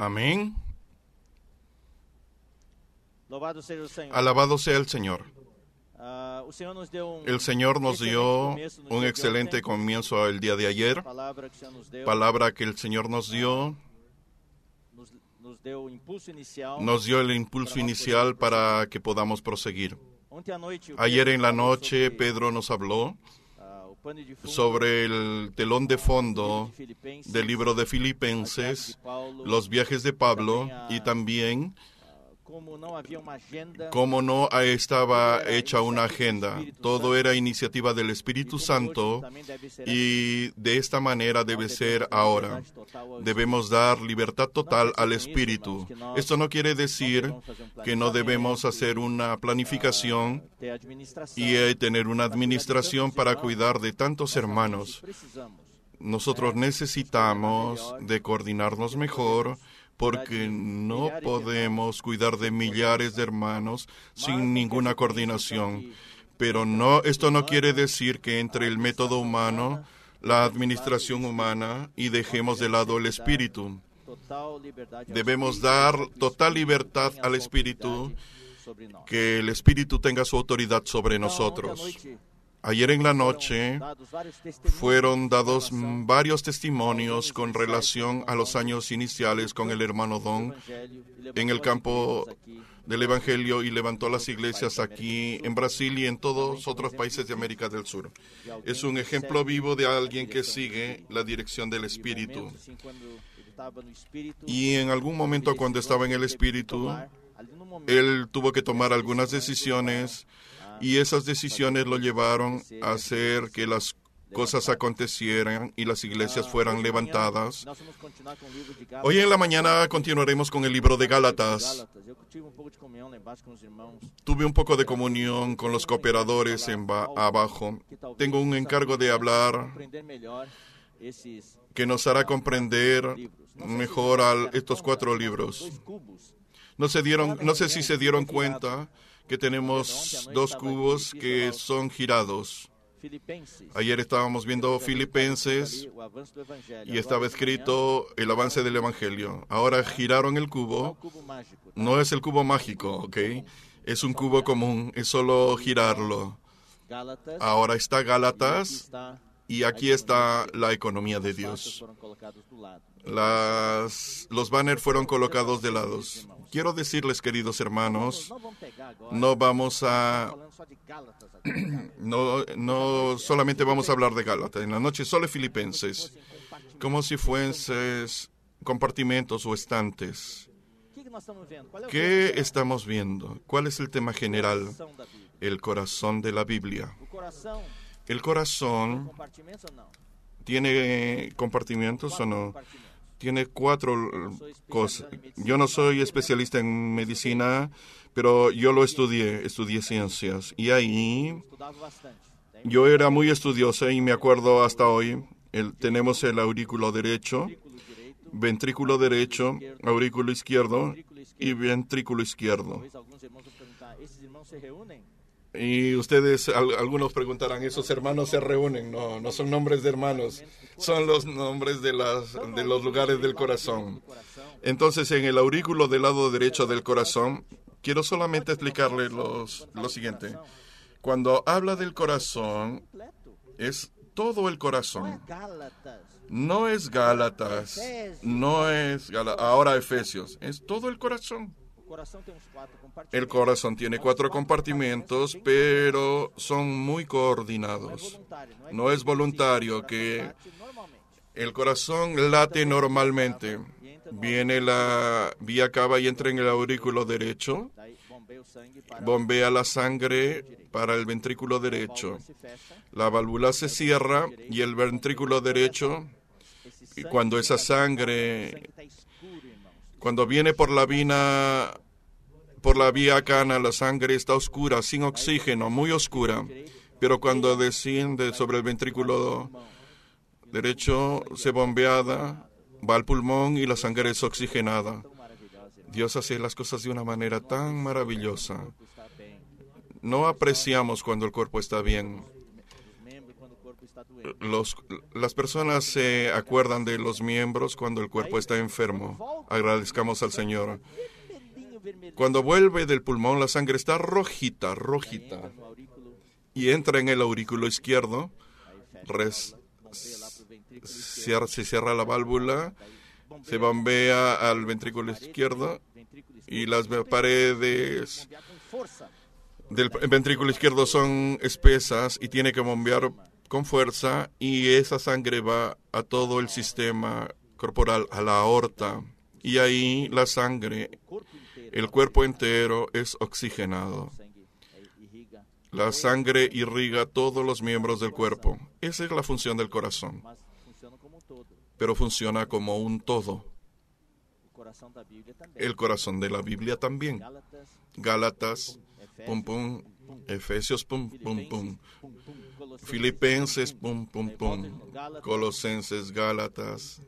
Amén. Alabado sea el Señor. Ah, um el Señor nos dio un excelente comienzo el día de ayer. Palabra que el Señor nos dio. Ah, um nos dio el impulso inicial para que podamos proseguir. Ayer en la noche Pedro nos habló sobre el telón de fondo del libro de Filipenses, los viajes de Pablo y también como no había estaba hecha una agenda. Todo era iniciativa del Espíritu Santo y de esta manera debe ser ahora. Debemos dar libertad total al Espíritu. Esto no quiere decir que no debemos hacer una ah, planificación y eh, tener una administración para cuidar de tantos hermanos. Nosotros necesitamos de coordinarnos mejor porque no podemos cuidar de millares de hermanos sin ninguna coordinación. Pero no, esto no quiere decir que entre el método humano, la administración humana y dejemos de lado el espíritu. Debemos dar total libertad al espíritu, que el espíritu tenga su autoridad sobre nosotros. Ayer en la noche fueron dados varios testimonios con relación a los años iniciales con el hermano Don en el campo del Evangelio y levantó las iglesias aquí en Brasil y en todos otros países de América del Sur. Es un ejemplo vivo de alguien que sigue la dirección del Espíritu. Y en algún momento cuando estaba en el Espíritu, él tuvo que tomar algunas decisiones y esas decisiones lo llevaron a hacer que las cosas acontecieran y las iglesias ah, fueran levantadas. Hoy en la mañana continuaremos con el libro de Gálatas. Tuve un poco de comunión con los cooperadores en abajo. Tengo un encargo de hablar que nos hará comprender mejor estos cuatro libros. No, se dieron, no sé si se dieron cuenta que tenemos dos cubos que son girados. Ayer estábamos viendo Filipenses y estaba escrito el avance del Evangelio. Ahora giraron el cubo. No es el cubo mágico, ¿ok? Es un cubo común, es solo girarlo. Ahora está Gálatas y aquí está la economía de Dios. Las, los banners fueron colocados de lados. Quiero decirles, queridos hermanos, no vamos a... No, solamente vamos a hablar de Gálatas. En la noche solo filipenses, como si fuesen compartimentos o estantes. ¿Qué estamos viendo? ¿Cuál es el tema general? El corazón de la Biblia. ¿El corazón tiene compartimentos o no? tiene cuatro cosas. Yo no soy especialista en medicina, pero yo lo estudié, estudié ciencias. Y ahí yo era muy estudioso y me acuerdo hasta hoy. tenemos el aurículo derecho, ventrículo derecho, aurículo izquierdo y ventrículo izquierdo. Y ustedes, algunos preguntarán, esos hermanos se reúnen. No, no son nombres de hermanos, son los nombres de, las, de los lugares del corazón. Entonces, en el aurículo del lado derecho del corazón, quiero solamente explicarle los, lo siguiente. Cuando habla del corazón, es todo el corazón. No es Gálatas, no es ahora Efesios, es todo el corazón. El corazón tiene cuatro compartimentos, pero son muy coordinados. No es voluntario que el corazón late normalmente. Viene la vía cava y entra en el aurículo derecho. Bombea la sangre para el ventrículo derecho. La válvula se cierra y el ventrículo derecho, y cuando esa sangre cuando viene por la vina, por la vía cana, la sangre está oscura, sin oxígeno, muy oscura. Pero cuando desciende sobre el ventrículo derecho, se bombeada, va al pulmón y la sangre es oxigenada. Dios hace las cosas de una manera tan maravillosa. No apreciamos cuando el cuerpo está bien las personas se acuerdan de los miembros cuando el cuerpo está enfermo. Agradezcamos al Señor. Cuando vuelve del pulmón, la sangre está rojita, rojita. Y entra en el aurículo izquierdo. se cierra la válvula. Se bombea al ventrículo izquierdo. Y las paredes del ventrículo izquierdo son espesas y tiene que bombear con fuerza y esa sangre va a todo el sistema corporal, a la aorta, y ahí la sangre, el cuerpo entero es oxigenado. La sangre irriga todos los miembros del cuerpo. Esa es la función del corazón. Pero funciona como un todo. El corazón de la Biblia también. Gálatas, pum pum, Efesios, pum pum pum, Filipenses, pum, pum, pum, Colosenses, Gálatas.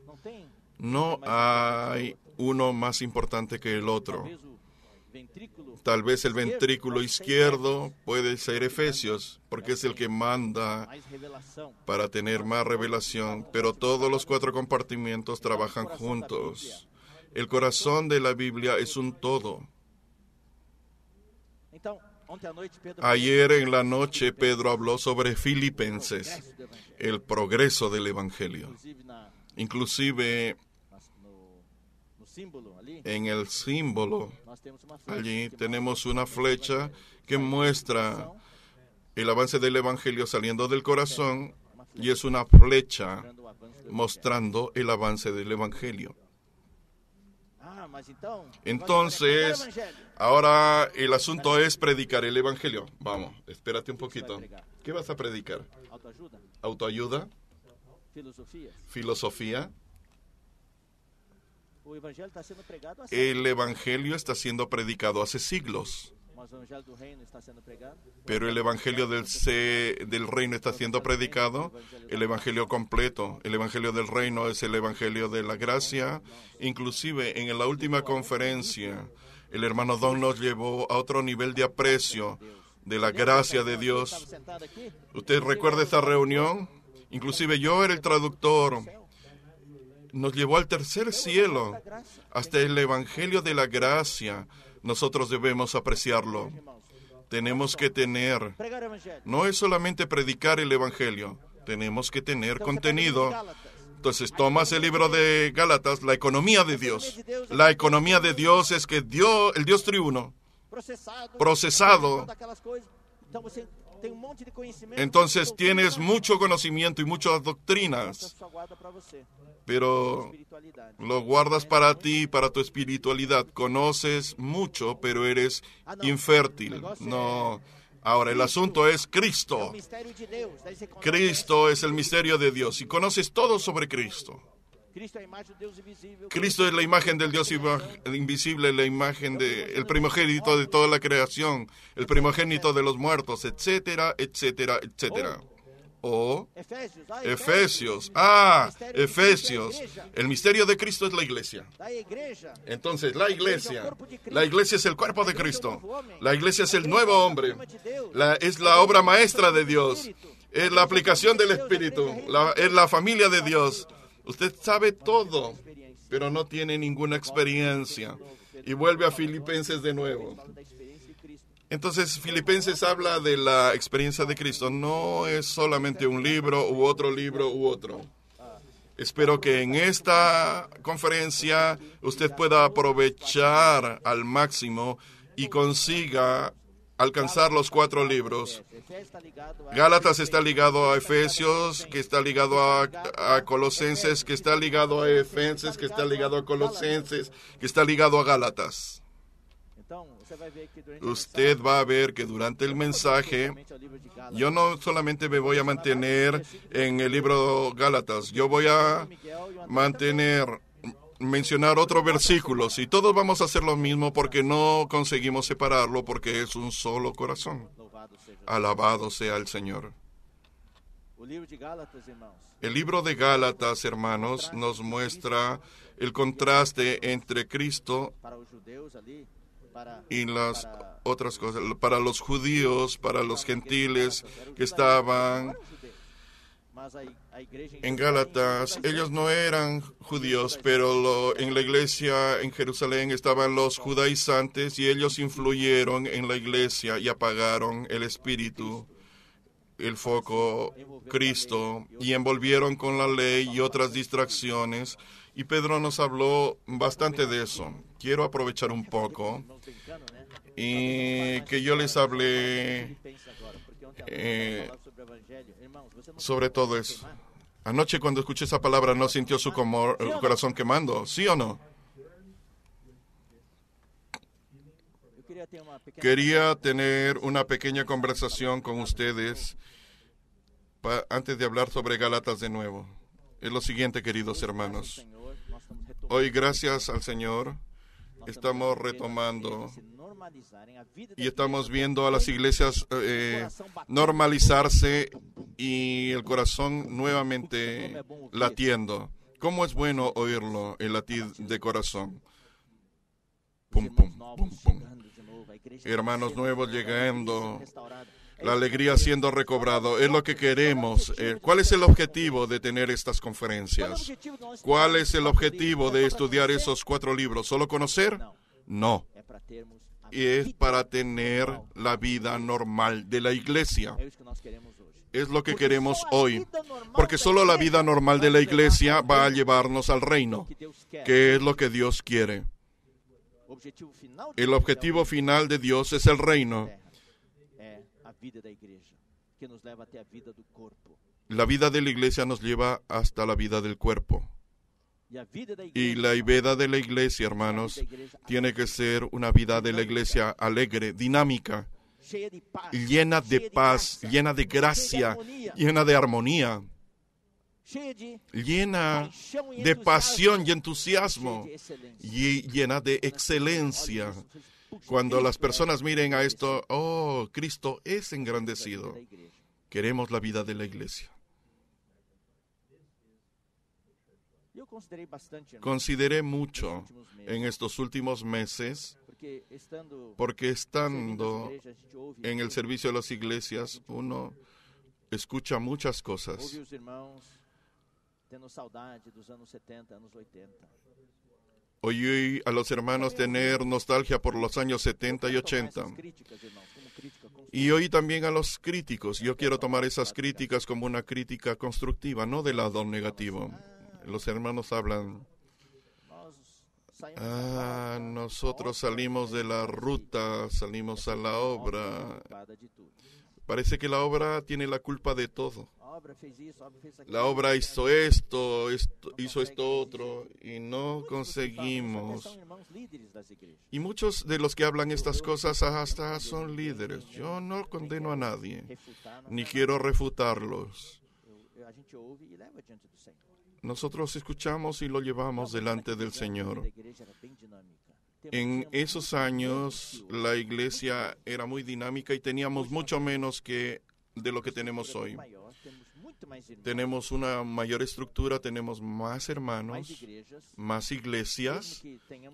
No hay uno más importante que el otro. Tal vez el ventrículo izquierdo puede ser Efesios, porque es el que manda para tener más revelación, pero todos los cuatro compartimientos trabajan juntos. El corazón de la Biblia es un todo. Ayer en la noche Pedro habló sobre Filipenses, el progreso del Evangelio. Inclusive en el símbolo, allí tenemos una flecha que muestra el avance del Evangelio saliendo del corazón y es una flecha mostrando el avance del Evangelio. Entonces, ahora el asunto es predicar el Evangelio. Vamos, espérate un poquito. ¿Qué vas a predicar? Autoayuda. Filosofía. El Evangelio está siendo predicado hace siglos. Pero el Evangelio del, del Reino está siendo predicado, el Evangelio completo, el Evangelio del Reino es el Evangelio de la gracia. Inclusive en la última conferencia, el hermano Don nos llevó a otro nivel de aprecio de la gracia de Dios. ¿Usted recuerda esta reunión? Inclusive yo era el traductor. Nos llevó al tercer cielo, hasta el Evangelio de la gracia nosotros debemos apreciarlo. Tenemos que tener, no es solamente predicar el Evangelio, tenemos que tener contenido. Entonces tomas el libro de Gálatas, la economía de Dios. La economía de Dios es que Dios, el Dios triuno, procesado, Um Entonces tienes mucho conocimiento y muchas doctrinas, pero lo guardas para ti, para tu espiritualidad. Conoces mucho, pero eres ah, infértil. No. Ahora, el asunto es Cristo. Cristo es el misterio de Dios y conoces todo sobre Cristo. Cristo es la imagen del Dios invisible, la imagen del primogénito de toda la creación, el primogénito de los muertos, etcétera, etcétera, etcétera. O Efesios. Ah, Efesios. El misterio de Cristo es la iglesia. Entonces, la iglesia. La iglesia es el cuerpo de Cristo. La iglesia es el nuevo hombre. es la obra maestra de Dios. Es la aplicación del Espíritu. es la familia de Dios. Usted sabe todo, pero no tiene ninguna experiencia. Y vuelve a Filipenses de nuevo. Entonces, Filipenses habla de la experiencia de Cristo. No es solamente un libro u otro libro u otro. Espero que en esta conferencia usted pueda aprovechar al máximo y consiga alcanzar los cuatro libros. Gálatas está ligado a Efesios, que está ligado a, Colosenses, que está ligado a Efenses, que está ligado a Colosenses, que está ligado a Gálatas. Usted va a ver que durante el mensaje, yo no solamente me voy a mantener en el libro Gálatas, yo voy a mantener mencionar otro versículo, si todos vamos a hacer lo mismo porque no conseguimos separarlo porque es un solo corazón. Alabado sea el Señor. El libro de Gálatas, hermanos, nos muestra el contraste entre Cristo y las otras cosas, para los judíos, para los gentiles que estaban en Gálatas, ellos no eran judíos, pero en la iglesia en Jerusalén estaban los judaizantes y ellos influyeron en la iglesia y apagaron el espíritu, el foco Cristo, y envolvieron con la ley y otras distracciones. Y Pedro nos habló bastante de eso. Quiero aprovechar un poco y que yo les hable eh, sobre todo eso. Anoche cuando escuché esa palabra no sintió su comor, corazón quemando, ¿sí o no? Quería tener una pequeña conversación con ustedes antes de hablar sobre Galatas de nuevo. Es lo siguiente, queridos hermanos. Hoy, gracias al Señor, estamos retomando y estamos viendo a las iglesias eh, normalizarse y el corazón nuevamente latiendo. ¿Cómo es bueno oírlo, el latir de corazón? Hermanos nuevos llegando, la alegría siendo recobrado, es lo que queremos. Eh, ¿Cuál es el objetivo de tener estas conferencias? ¿Cuál es el objetivo de estudiar esos cuatro libros? ¿Solo conocer? No es para tener la vida normal de la iglesia. Es lo que queremos hoy, porque solo la vida normal de la iglesia va a llevarnos al reino, que es lo que Dios quiere. El objetivo final de Dios es el reino. La vida de la iglesia nos lleva hasta la vida del cuerpo. Y la vida de la iglesia, hermanos, tiene que ser una vida de la iglesia alegre, dinámica, llena de paz, llena de gracia, llena de armonía, llena de pasión y entusiasmo y llena de excelencia. Cuando las personas miren a esto, oh, Cristo es engrandecido. Queremos la vida de la iglesia. Consideré mucho en estos últimos meses porque estando en el servicio de las iglesias uno escucha muchas cosas. Oí a los hermanos tener nostalgia por los años 70 y 80. Y oí también a los críticos. Yo quiero tomar esas críticas como una crítica constructiva, no del lado negativo. Ah, los hermanos hablan, ah, nosotros salimos de la ruta, salimos a la obra. Parece que la obra tiene la culpa de todo. La obra hizo esto, esto, hizo esto otro, y no conseguimos. Y muchos de los que hablan estas cosas hasta son líderes. Yo no condeno a nadie, ni quiero refutarlos nosotros escuchamos y lo llevamos delante del Señor. En esos años la iglesia era muy dinámica y teníamos mucho menos que de lo que tenemos hoy. Tenemos una mayor estructura, tenemos más hermanos, más iglesias,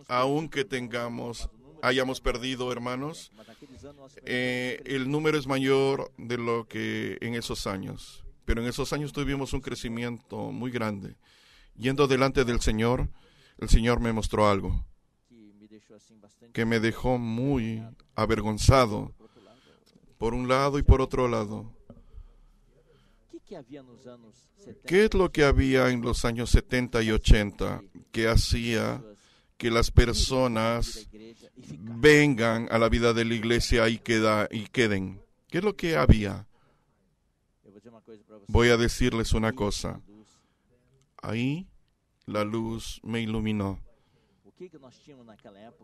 aunque tengamos, hayamos perdido hermanos, eh, el número es mayor de lo que en esos años. Pero en esos años tuvimos un crecimiento muy grande. Yendo delante del Señor, el Señor me mostró algo que me dejó muy avergonzado, por un lado y por otro lado. ¿Qué es lo que había en los años 70 y 80 que hacía que las personas vengan a la vida de la iglesia y, y queden? ¿Qué es lo que había? Voy a decirles una cosa. Ahí la luz me iluminó.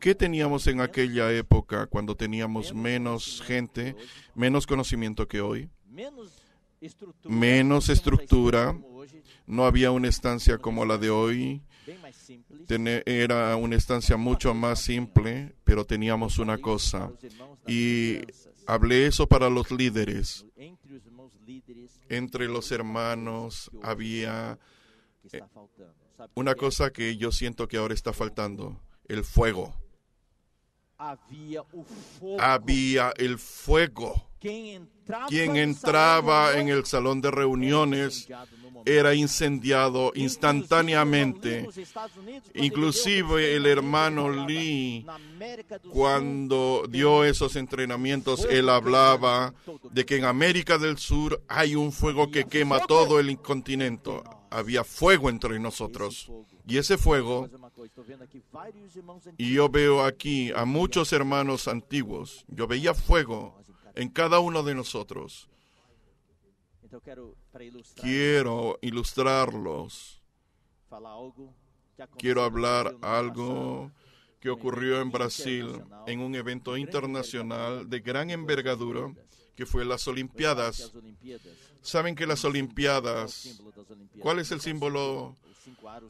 ¿Qué teníamos en aquella época cuando teníamos menos gente, menos conocimiento que hoy? Menos estructura. No había una estancia como la de hoy. Era una estancia mucho más simple, pero teníamos una cosa. Y hablé eso para los líderes entre los hermanos había una cosa que yo siento que ahora está faltando, el fuego había el fuego. Quien entraba en el salón de reuniones era incendiado instantáneamente. Inclusive el hermano Lee, cuando dio esos entrenamientos, él hablaba de que en América del Sur hay un fuego que quema todo el continente. Había fuego entre nosotros. Y ese fuego y yo veo aquí a muchos hermanos antiguos. Yo veía fuego en cada uno de nosotros. Quiero ilustrarlos. Quiero hablar algo que ocurrió en Brasil en un evento internacional de gran envergadura que fue las Olimpiadas. ¿Saben que las Olimpiadas, cuál es el símbolo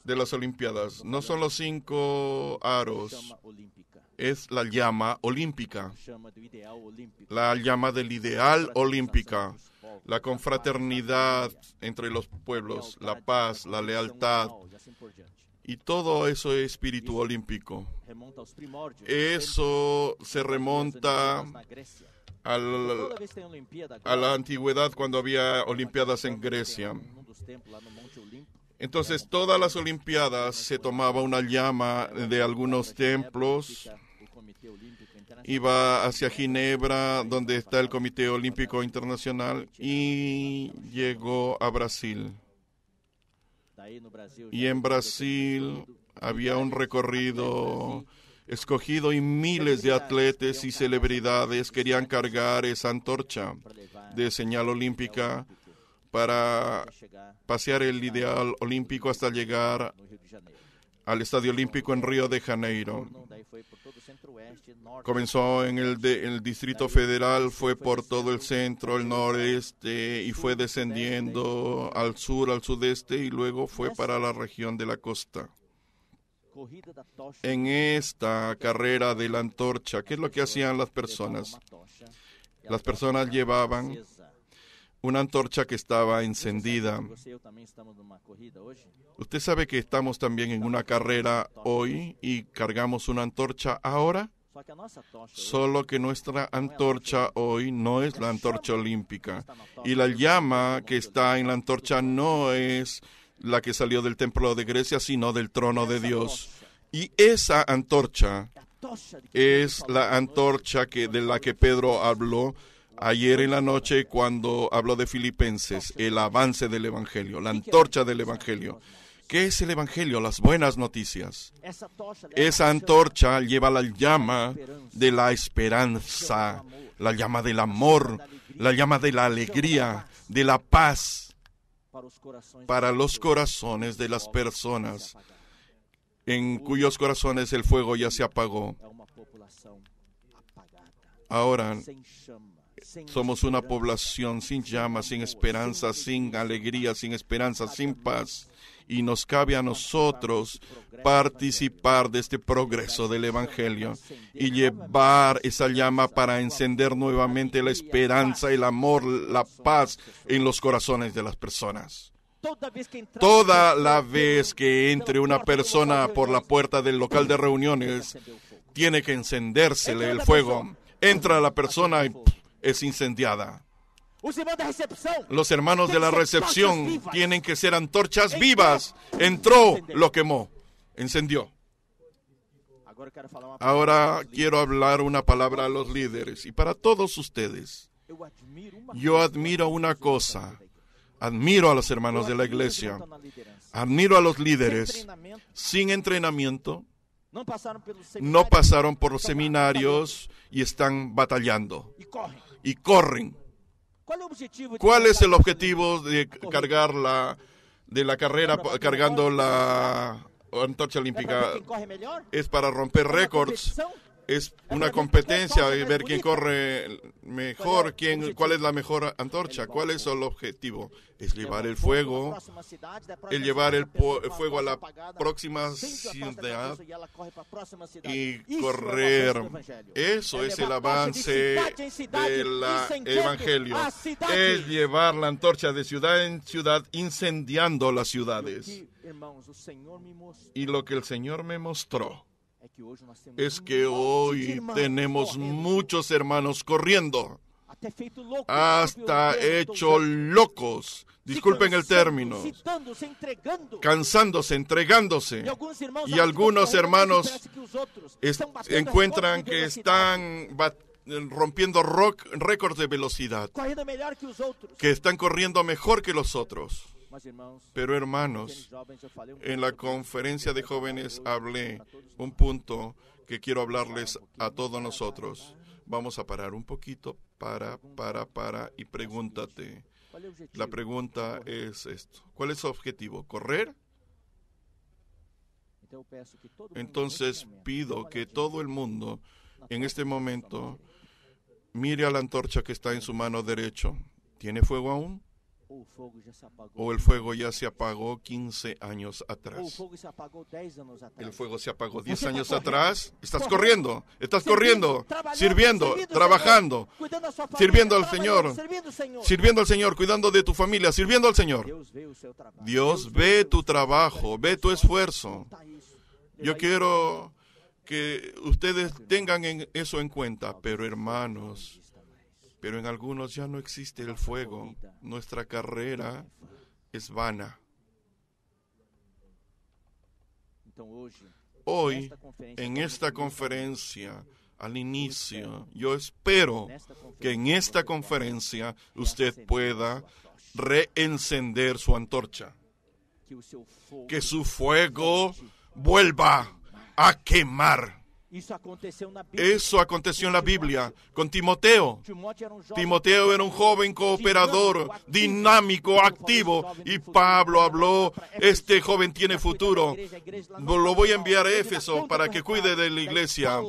de las Olimpiadas. No son los cinco aros, es la llama olímpica, la llama del ideal olímpica, la confraternidad entre los pueblos, la paz, la lealtad. Y todo eso es espíritu olímpico. Eso se remonta a la, antigüedad cuando había Olimpiadas en Grecia. Entonces todas las Olimpiadas se tomaba una llama de algunos templos, iba hacia Ginebra, donde está el Comité Olímpico Internacional, y llegó a Brasil. Y en Brasil había un recorrido escogido y miles de atletas y celebridades querían cargar esa antorcha de señal olímpica para pasear el ideal olímpico hasta llegar al Estadio Olímpico en Río de Janeiro. Comenzó en el, Distrito Federal, fue por todo el centro, el noreste y fue descendiendo al sur, al sudeste y luego fue para la región de la costa. En esta carrera de la antorcha, ¿qué es lo que hacían las personas? Las personas llevaban una antorcha que estaba encendida. Usted sabe que estamos también en una carrera hoy y cargamos una antorcha ahora. Solo que nuestra antorcha hoy no es la antorcha olímpica. Y la llama que está en la antorcha no es la que salió del templo de Grecia, sino del trono de Dios. Y esa antorcha es la antorcha que, de la que Pedro habló ayer en la noche cuando habló de Filipenses, el avance del Evangelio, la antorcha del Evangelio. ¿Qué es el Evangelio? Las buenas noticias. Esa antorcha lleva la llama de la esperanza, la llama del amor, la llama de la alegría, de la paz para los corazones de las personas en cuyos corazones el fuego ya se apagó. Ahora somos una población sin llama, sin esperanza, sin alegría, sin esperanza, sin paz. Y nos cabe a nosotros participar de este progreso del Evangelio y llevar esa llama para encender nuevamente la esperanza, el amor, la paz en los corazones de las personas. Toda la vez que entre una persona por la puerta del local de reuniones, tiene que encendérsele el fuego. Entra la persona y es incendiada. Los hermanos de la recepción tienen que ser antorchas vivas. Entró, lo quemó, encendió. Ahora quiero hablar una palabra a los líderes y para todos ustedes. Yo admiro una cosa. Admiro a los hermanos de la iglesia. Admiro a los líderes. Sin entrenamiento, no pasaron por los seminarios y están batallando y corren. ¿Cuál es el objetivo de cargar la, de la carrera pues, cargando la antorcha olímpica? Es para romper récords, es una competencia ver quién corre mejor, quién, cuál es la mejor antorcha, cuál es el objetivo. Es llevar el fuego, el llevar el, el fuego a la próxima ciudad y correr. Eso es el avance del Evangelio. Es llevar la antorcha de ciudad en ciudad, incendiando las ciudades. Y lo que el Señor me mostró es que hoy tenemos muchos hermanos corriendo, hasta hechos locos, disculpen el término, cansándose, entregándose. Y algunos hermanos encuentran que están rompiendo récords de velocidad, que están corriendo mejor que los otros. Pero hermanos, en la conferencia de jóvenes hablé un punto que quiero hablarles a todos nosotros. Vamos a parar un poquito, para, para, para y pregúntate. La pregunta es esto. ¿Cuál es su objetivo? ¿Correr? Entonces pido que todo el mundo en este momento mire a la antorcha que está en su mano derecha. ¿Tiene fuego aún? O el fuego ya se apagó 15 años atrás. el fuego se apagó diez atrás. El fuego se apagó 10 años atrás. Estás corriendo, estás corriendo, sirviendo, trabajando, sirviendo al Señor, sirviendo al Señor, cuidando de tu familia, sirviendo al Señor. Dios ve tu trabajo, ve tu esfuerzo. Yo quiero que ustedes tengan eso en cuenta, pero hermanos, pero en algunos ya no existe el fuego. Nuestra carrera es vana. Hoy, en esta conferencia, al inicio, yo espero que en esta conferencia usted pueda reencender su antorcha. Que su fuego vuelva a quemar. Eso aconteció en la Biblia con Timoteo. Timoteo era un joven cooperador, dinámico, activo. Y Pablo habló, este joven tiene futuro. Lo voy a enviar a Éfeso para que cuide de la iglesia.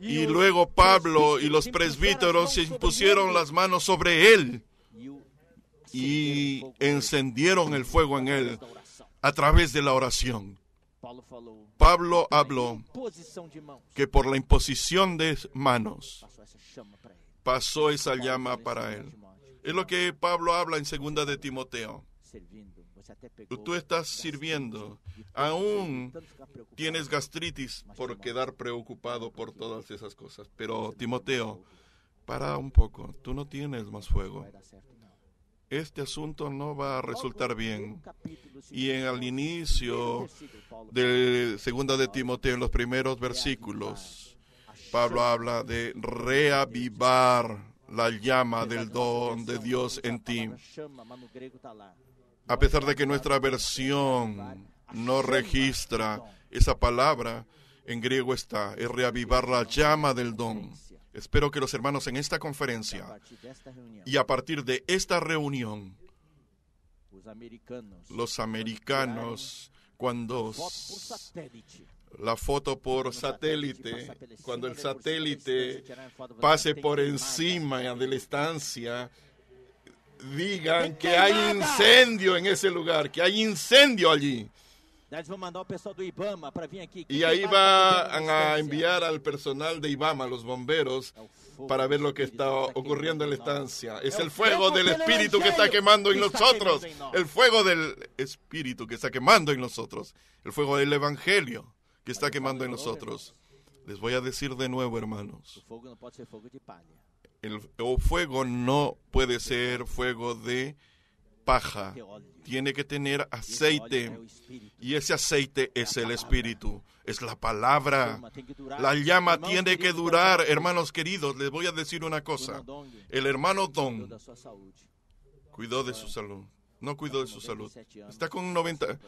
Y luego Pablo y los presbíteros se impusieron las manos sobre él y encendieron el fuego en él a través de la oración. Pablo habló que por la imposición de manos pasó esa llama para él. Es lo que Pablo habla en segunda de Timoteo. Tú estás sirviendo, aún tienes gastritis por quedar preocupado por todas esas cosas. Pero Timoteo, para un poco, tú no tienes más fuego este asunto no va a resultar bien. Y en, el inicio de segunda de Timoteo, en los primeros versículos, Pablo habla de reavivar la llama del don de Dios en ti. A pesar de que nuestra versión no registra esa palabra, en griego está, es reavivar la llama del don. Espero que los hermanos en esta conferencia y a partir de esta reunión, los americanos, cuando la foto por satélite, cuando el satélite pase por encima de la estancia, digan que hay incendio en ese lugar, que hay incendio allí. Y ahí van a enviar al personal de Ibama, los bomberos, para ver lo que está ocurriendo en la estancia. Es el fuego del Espíritu que está quemando en nosotros. El fuego del Espíritu que está quemando en nosotros. El fuego del Evangelio que está quemando en nosotros. Les voy a decir de nuevo, hermanos. El fuego no puede ser fuego de paja, tiene que tener aceite. Y ese aceite es el Espíritu, es la palabra. La llama tiene que durar, hermanos queridos. Les voy a decir una cosa. El hermano Don cuidó de su salud. No cuidó de su salud. Está con 90,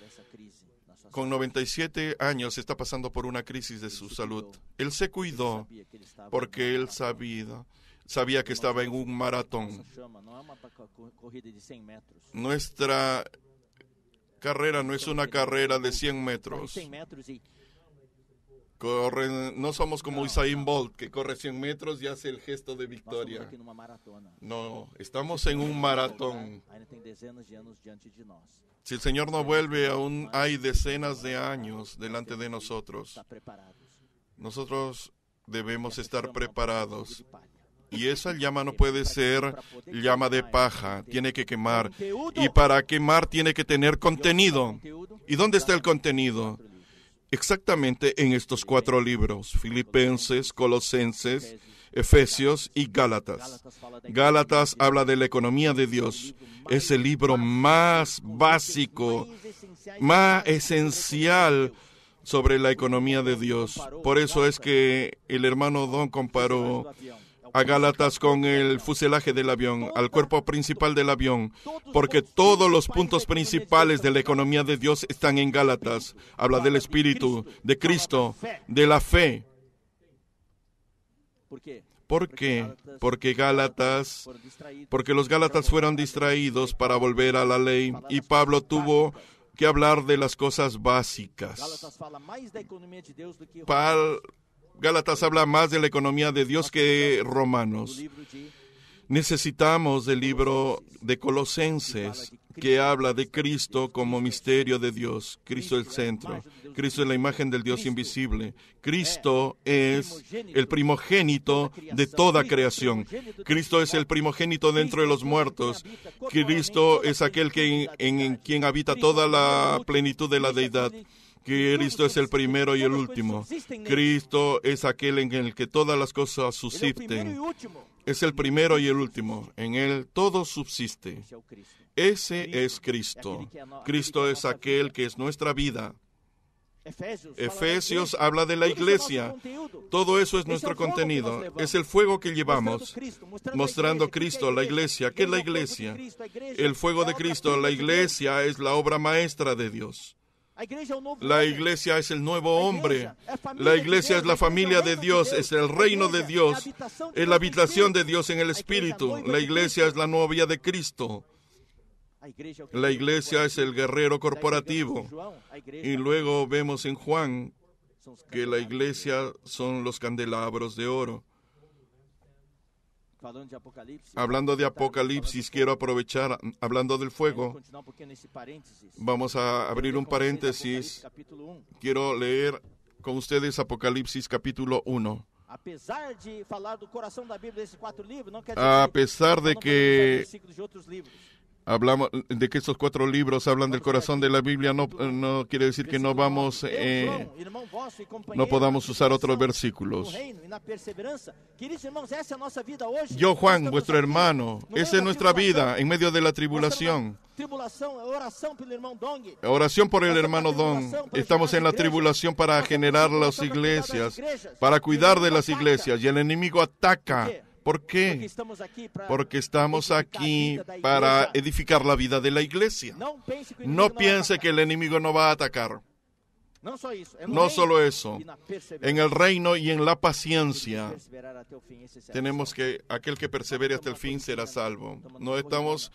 con 97 años, está pasando por una crisis de su salud. Él se cuidó porque él sabía sabía que estaba en un maratón. Nuestra carrera no es una carrera de 100 metros. no somos como Usain Bolt, que corre 100 metros y hace el gesto de victoria. No, estamos en un maratón. Si el Señor no vuelve, aún hay decenas de años delante de nosotros. Nosotros debemos estar preparados. Y esa llama no puede ser llama de este, paja, este, tiene que quemar. Y para quemar tiene que tener contenido. ¿Y dónde está el contenido? Exactamente en estos cuatro libros, Filipenses, Colosenses, Efesios y Gálatas. Gálatas habla de la economía de Dios. Es el libro más básico, más esencial sobre la economía de Dios. Por eso es que el hermano Don comparó a Gálatas con el fuselaje del avión, al cuerpo principal del avión, porque todos los puntos principales de la economía de Dios están en Gálatas. Habla del Espíritu, de Cristo, de la fe. ¿Por qué? Porque Gálatas, porque los Gálatas fueron distraídos para volver a la ley y Pablo tuvo que hablar de las cosas básicas. Gálatas habla más de la economía de Dios que Romanos. Necesitamos el libro de Colosenses que habla de Cristo como misterio de Dios, Cristo es el centro, Cristo es la imagen del Dios invisible, Cristo es el primogénito de toda creación, Cristo es el primogénito dentro de los muertos, Cristo es aquel que, en quien habita toda la plenitud de la deidad. Cristo es el primero y el pues, último. Cristo es aquel en el que todas las cosas subsisten. Es el primero y el último. En él todo subsiste. Ese es Cristo. Cristo es aquel que es nuestra vida. Efesios habla de la iglesia. Todo eso es nuestro contenido. Es el fuego que llevamos, mostrando Cristo, la iglesia. ¿Qué es la iglesia? El fuego de Cristo, la iglesia es la obra maestra de Dios. La iglesia es el nuevo hombre. La iglesia es la familia de Dios, es el reino de Dios, es la habitación de Dios en el Espíritu. La iglesia es la novia de Cristo. La iglesia es el guerrero corporativo. Y luego vemos en Juan que la iglesia son los candelabros de oro. Hablando de Apocalipsis, quiero aprovechar, hablando del fuego, vamos a abrir un paréntesis. Quiero leer con ustedes Apocalipsis capítulo 1. A pesar de que hablamos de que estos cuatro libros hablan del corazón de la Biblia, no, quiere decir que no vamos, eh, no podamos usar otros versículos. Yo, Juan, vuestro hermano, esa es nuestra vida en medio de la tribulación. Oración por el hermano Don. Estamos en la tribulación para generar las iglesias, para cuidar de las iglesias. Y el enemigo ataca ¿Por qué? Porque estamos aquí para edificar la vida de la iglesia. No piense que el enemigo no va a atacar. No solo eso, en el reino y en la paciencia tenemos que, aquel que persevere hasta el fin será salvo. No estamos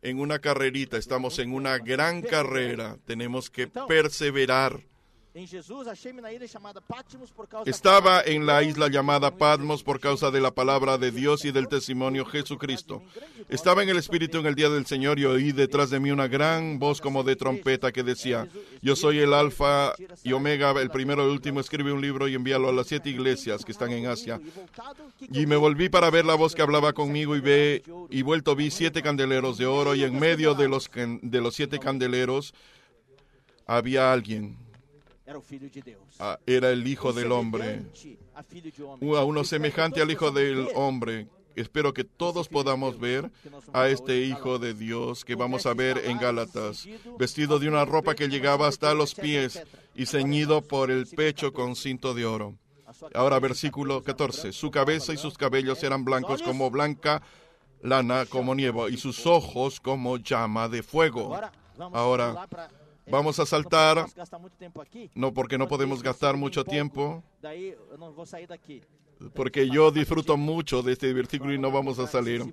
en una carrerita, estamos en una gran carrera, tenemos que perseverar. Estaba en la isla llamada Patmos por causa de la palabra de Dios y del testimonio Jesucristo. Estaba en el Espíritu en el día del Señor y oí detrás de mí una gran voz como de trompeta que decía, yo soy el Alfa y Omega, el primero y el último, escribe un libro y envíalo a las siete iglesias que están en Asia. Y me volví para ver la voz que hablaba conmigo y ve, y vuelto vi siete candeleros de oro y en medio de los, de los siete candeleros había alguien Ah, era el Hijo del Hombre, uh, a uno semejante al Hijo del Hombre. Espero que todos podamos ver a este Hijo de Dios que vamos a ver en Gálatas, vestido de una ropa que llegaba hasta los pies y ceñido por el pecho con cinto de oro. Ahora versículo 14. Su cabeza y sus cabellos eran blancos como blanca lana, como nieve, y sus ojos como llama de fuego. Ahora eh, vamos a saltar. No, porque no podemos gastar mucho tiempo. Porque yo disfruto mucho de este versículo y no vamos a salir.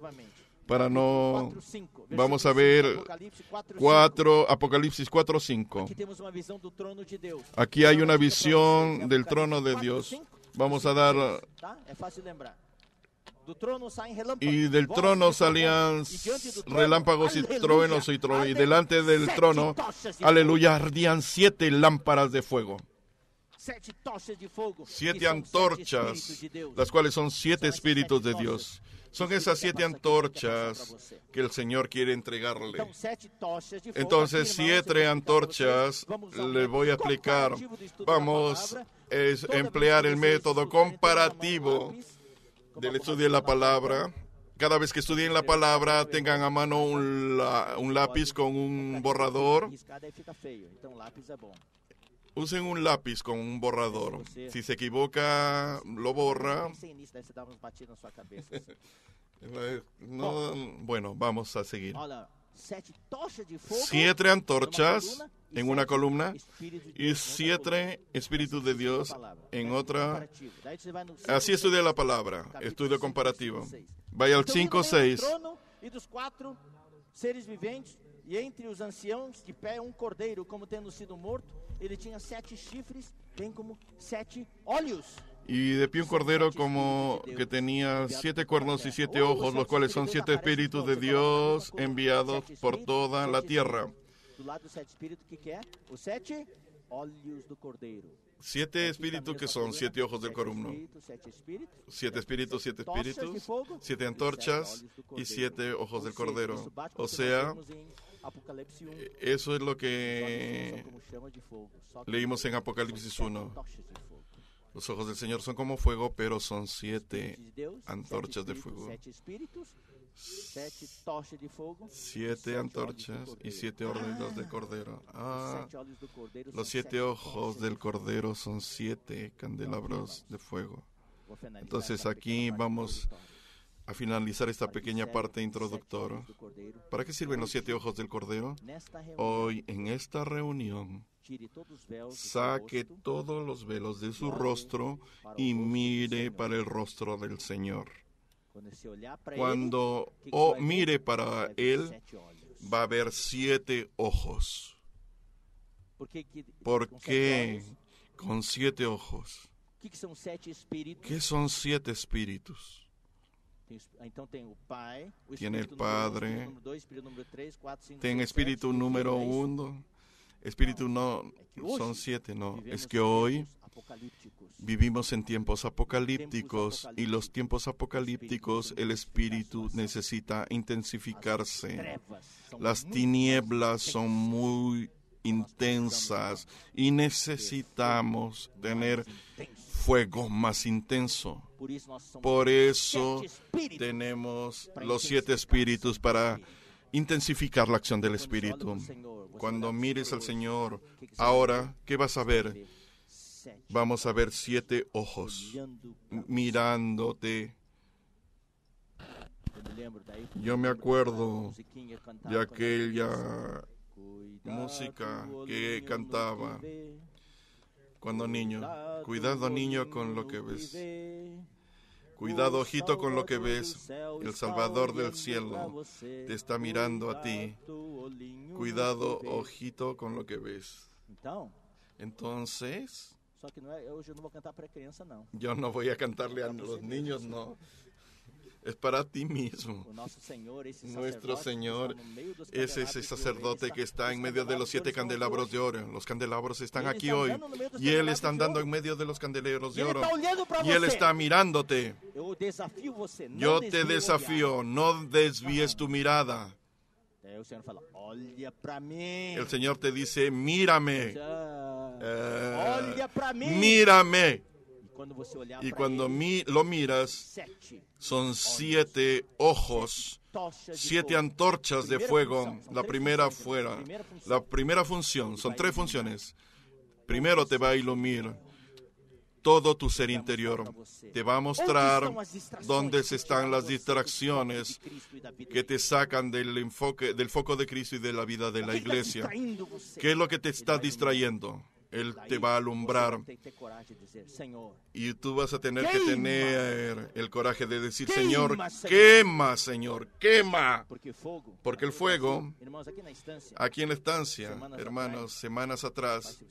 Para no. Vamos a ver 4, Apocalipsis 4, 5. Aquí hay una visión del trono de Dios. Vamos a dar y del trono salían relámpagos y truenos y, delante del trono, aleluya, ardían siete lámparas de fuego. Siete antorchas, las cuales son siete espíritus de Dios. Son esas siete antorchas que el Señor quiere entregarle. Entonces, siete antorchas, le voy a explicar. Vamos a emplear el método comparativo del estudio de la palabra. Cada vez que estudien la eh, palabra, tengan a mano un, lápiz con un borrador. Usen un lápiz con un borrador. Si se equivoca, lo borra. Oh. bueno, vamos a seguir. Siete antorchas en una columna y siete espíritus de Dios en otra. Así estudia la palabra, estudio comparativo. Vaya al 5, 6. entre como sido chifres, Y de pie un cordero como que tenía siete cuernos y siete ojos, los cuales son siete espíritus de Dios enviados por toda la tierra. Siete espíritus que son siete ojos del corumno. Siete espíritus, siete espíritus, siete antorchas y siete ojos del cordero. O sea, em um. e, eso es lo que leímos en Apocalipsis 1. Los ojos del Señor son como fuego, pero son siete antorchas de fuego siete antorchas y siete órdenes de ah, Cordero. E ah, los siete ojos del Cordero son siete candelabros de fuego. Entonces aquí vamos a finalizar esta pequeña parte introductora. ¿Para qué sirven los siete ojos del Cordero? Hoy en esta reunión, saque todos los velos de su rostro y mire para el rostro del Señor cuando o oh, mire para él, va a haber siete ojos. ¿Por qué con siete ojos? ¿Qué son siete espíritus? Tiene el Padre, tiene espíritu número uno, Espíritu, no son siete, no. Es que hoy vivimos en tiempos apocalípticos y los tiempos apocalípticos el Espíritu necesita intensificarse. Las tinieblas son muy intensas y necesitamos tener fuego más intenso. Por eso tenemos los siete espíritus para intensificar la acción del Espíritu. Cuando mires al Señor, ahora, ¿qué vas a ver? Vamos a ver siete ojos mirándote. Yo me acuerdo de aquella música que cantaba cuando niño. Cuidado niño con lo que ves. Cuidado, ojito, con lo que ves. El Salvador del cielo te está mirando a ti. Cuidado, ojito, con lo que ves. Entonces. Yo no voy a cantarle a los niños, no es para ti mismo. Nuestro Señor es ese sacerdote que está en medio de los siete candelabros de oro. Los candelabros están aquí hoy y Él está andando en medio de los candeleros de oro y Él está mirándote. Yo te desafío, no desvíes tu mirada. El Señor te dice, mírame. Eh, mírame. Y cuando lo miras, son siete ojos, siete antorchas de fuego. La primera fuera. La primera función, son tres funciones. Primero te va a iluminar todo tu ser interior. Te va a mostrar dónde eh. están las distracciones que te sacan del enfoque, del foco de Cristo y de la vida de la iglesia. Eh? ¿Qué es lo que te está distrayendo? Él te va a alumbrar. Este y tú vas a tener que tener el coraje de decir, Señor, quema, Señor, quema. Porque el fuego, aquí en la estancia, hermanos, semanas atrás,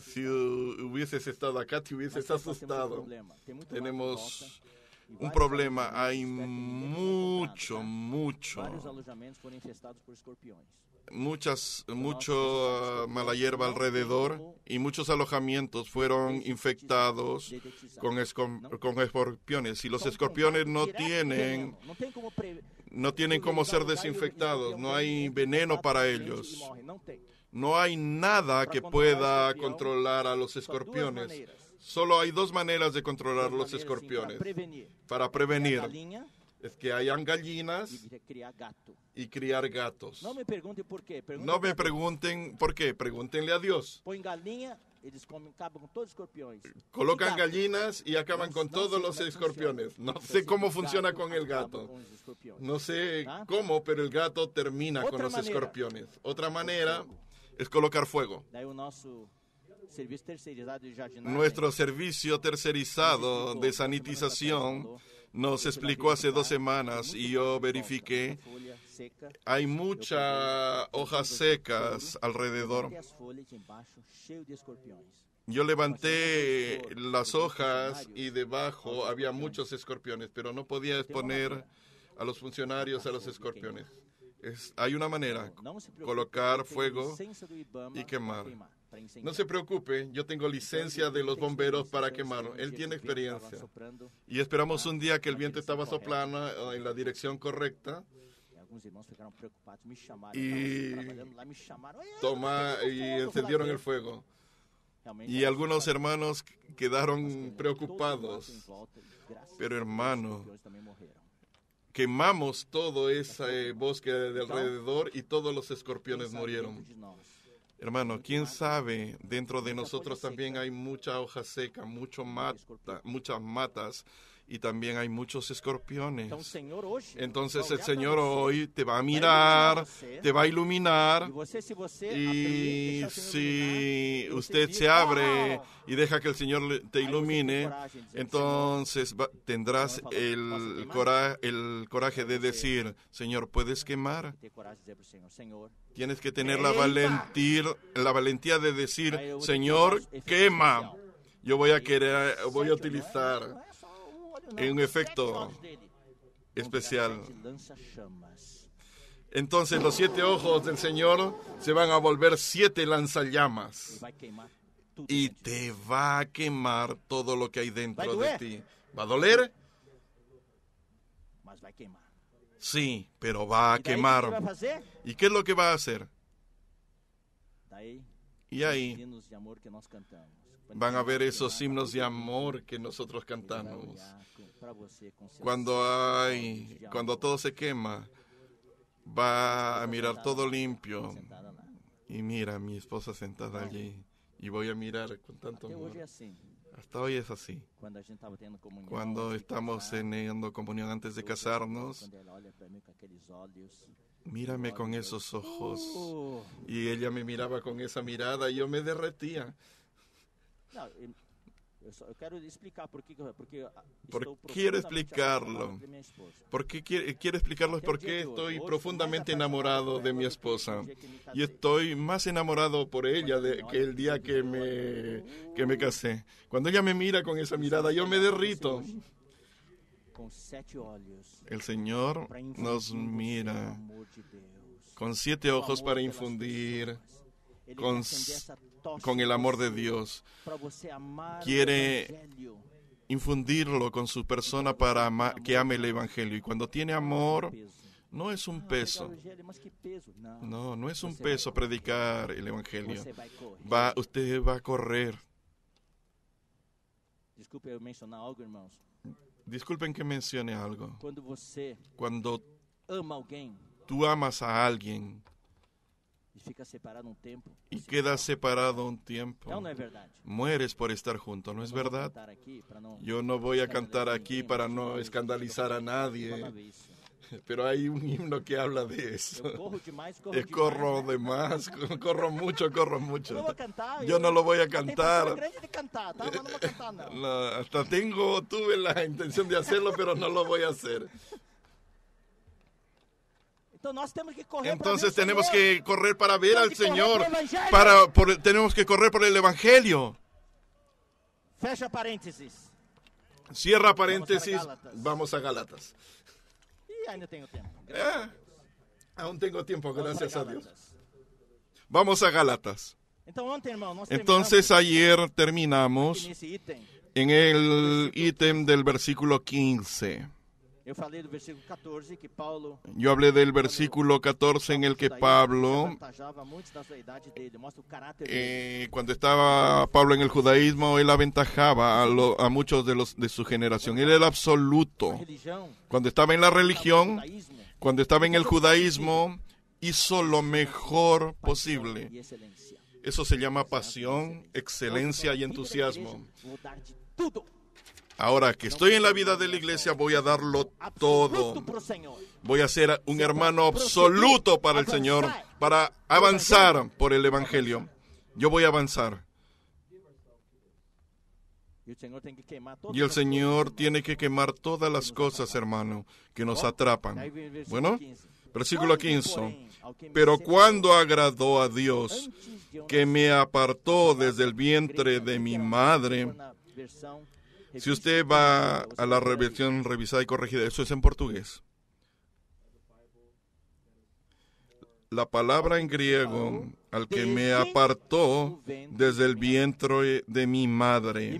si hubieses estado acá, te hubieses asustado. Tenemos un problema. Hay mucho, mucho muchas, mala hierba alrededor y muchos alojamientos fueron infectados con, con escorpiones. Y los escorpiones no tienen, no tienen cómo ser desinfectados, no hay veneno para ellos. No hay nada que pueda controlar a los escorpiones. Solo hay dos maneras de controlar los escorpiones. Para prevenir que hayan gallinas y, criar, gatos. No me pregunten por qué. pregúntenle a Dios. Colocan gallinas y acaban con todos los escorpiones. No sé cómo funciona con el gato. No sé ¿Ah? cómo, pero el gato termina con los escorpiones. Otra manera es colocar fuego. Nuestro servicio tercerizado de sanitización nos explicó hace dos semanas y yo verifiqué, hay muchas hojas secas alrededor. Yo levanté las hojas y debajo había muchos escorpiones, pero no podía exponer a los funcionarios a los escorpiones. hay una manera, colocar fuego y quemar. No se preocupe, yo tengo licencia de los bomberos para quemarlo. Él tiene experiencia. Y esperamos un día que el viento estaba soplando eh, en la dirección correcta. Y, y encendieron el fuego. Y algunos hermanos quedaron preocupados. Pero hermano, quemamos todo ese bosque de alrededor y todos los escorpiones murieron. Hermano, quién sabe, dentro de nosotros también hay mucha hoja seca, mucho muchas matas y también hay muchos escorpiones. Entonces el Señor hoy te va a mirar, te va a iluminar y si usted se abre ¡ah!". y deja que el Señor te ilumine, entonces tendrás el coraje de decir, Señor, ¿puedes quemar? Tienes que tener la valentía, de decir, Señor, quema. Yo voy a querer, voy a utilizar un pues, efecto pues, especial. Entonces los siete ojos del Señor se van a volver siete lanzallamas y te va a quemar todo lo que hay dentro de ti. ¿Va a doler? Mas va a quemar. Sí, pero va a quemar. ¿Y qué es lo que va a hacer? Y ahí van a ver esos himnos de amor que nosotros cantamos. Cuando eh, hay, cuando todo se quema, va a mirar todo limpio. Y mira, mi esposa sentada allí. Y voy a mirar con tanto amor. Hasta hoy es así. Cuando estamos teniendo eh, comunión antes de casarnos, mírame con esos ojos. Oh. Y ella me miraba con esa mirada y yo me derretía quiero explicar por porque quiero explicarlo. Porque quiero explicarlo porque estoy profundamente enamorado de mi esposa y estoy más enamorado por ella que el día que me que me casé. Cuando ella me mira con esa mirada, yo me derrito. El Señor nos mira con siete ojos para infundir con, con el amor de Dios. Quiere infundirlo con su persona para que ame el Evangelio. Y cuando tiene amor, no es un peso. No, no es pues un peso predicar el Evangelio. Pues va, usted va a correr. Disculpen que mencione algo. Cuando tú amas a alguien, y fica separado un tiempo. Y quedas separado un tiempo. Mueres por estar junto, ¿no es verdad? Yo no voy a cantar aquí para no escandalizar a nadie. Pero hay un himno que habla de eso. Eh, corro de más, corro mucho, corro mucho. Yo no lo voy a cantar. hasta tengo, tuve la intención de hacerlo, pero no lo voy a hacer. Entonces tenemos que correr para ver al Señor, para, tenemos que correr por el Evangelio. Fecha paréntesis. Cierra paréntesis, vamos a Galatas. Eh, aún tengo tiempo, gracias a Dios. Vamos a Galatas. Entonces este ayer terminamos en el ítem del versículo 15. Yo hablé del versículo 14 en el que Pablo, eh, cuando estaba Pablo en el judaísmo, él aventajaba a, muchos de, de su generación. Él era el absoluto. Cuando estaba en la religión, cuando estaba en el judaísmo, hizo lo mejor posible. Eso se llama pasión, excelencia y entusiasmo. Ahora que estoy en la vida de la iglesia, voy a darlo todo. Voy a ser un hermano absoluto para el Señor, para avanzar por el Evangelio. Yo voy a avanzar. Y el Señor tiene que quemar todas las cosas, hermano, que nos atrapan. Bueno, versículo 15. Pero cuando agradó a Dios, que me apartó desde el vientre de mi madre, si usted va a la revisión, revisada y corregida, eso es en portugués. La palabra en griego al que me apartó desde el vientre de mi madre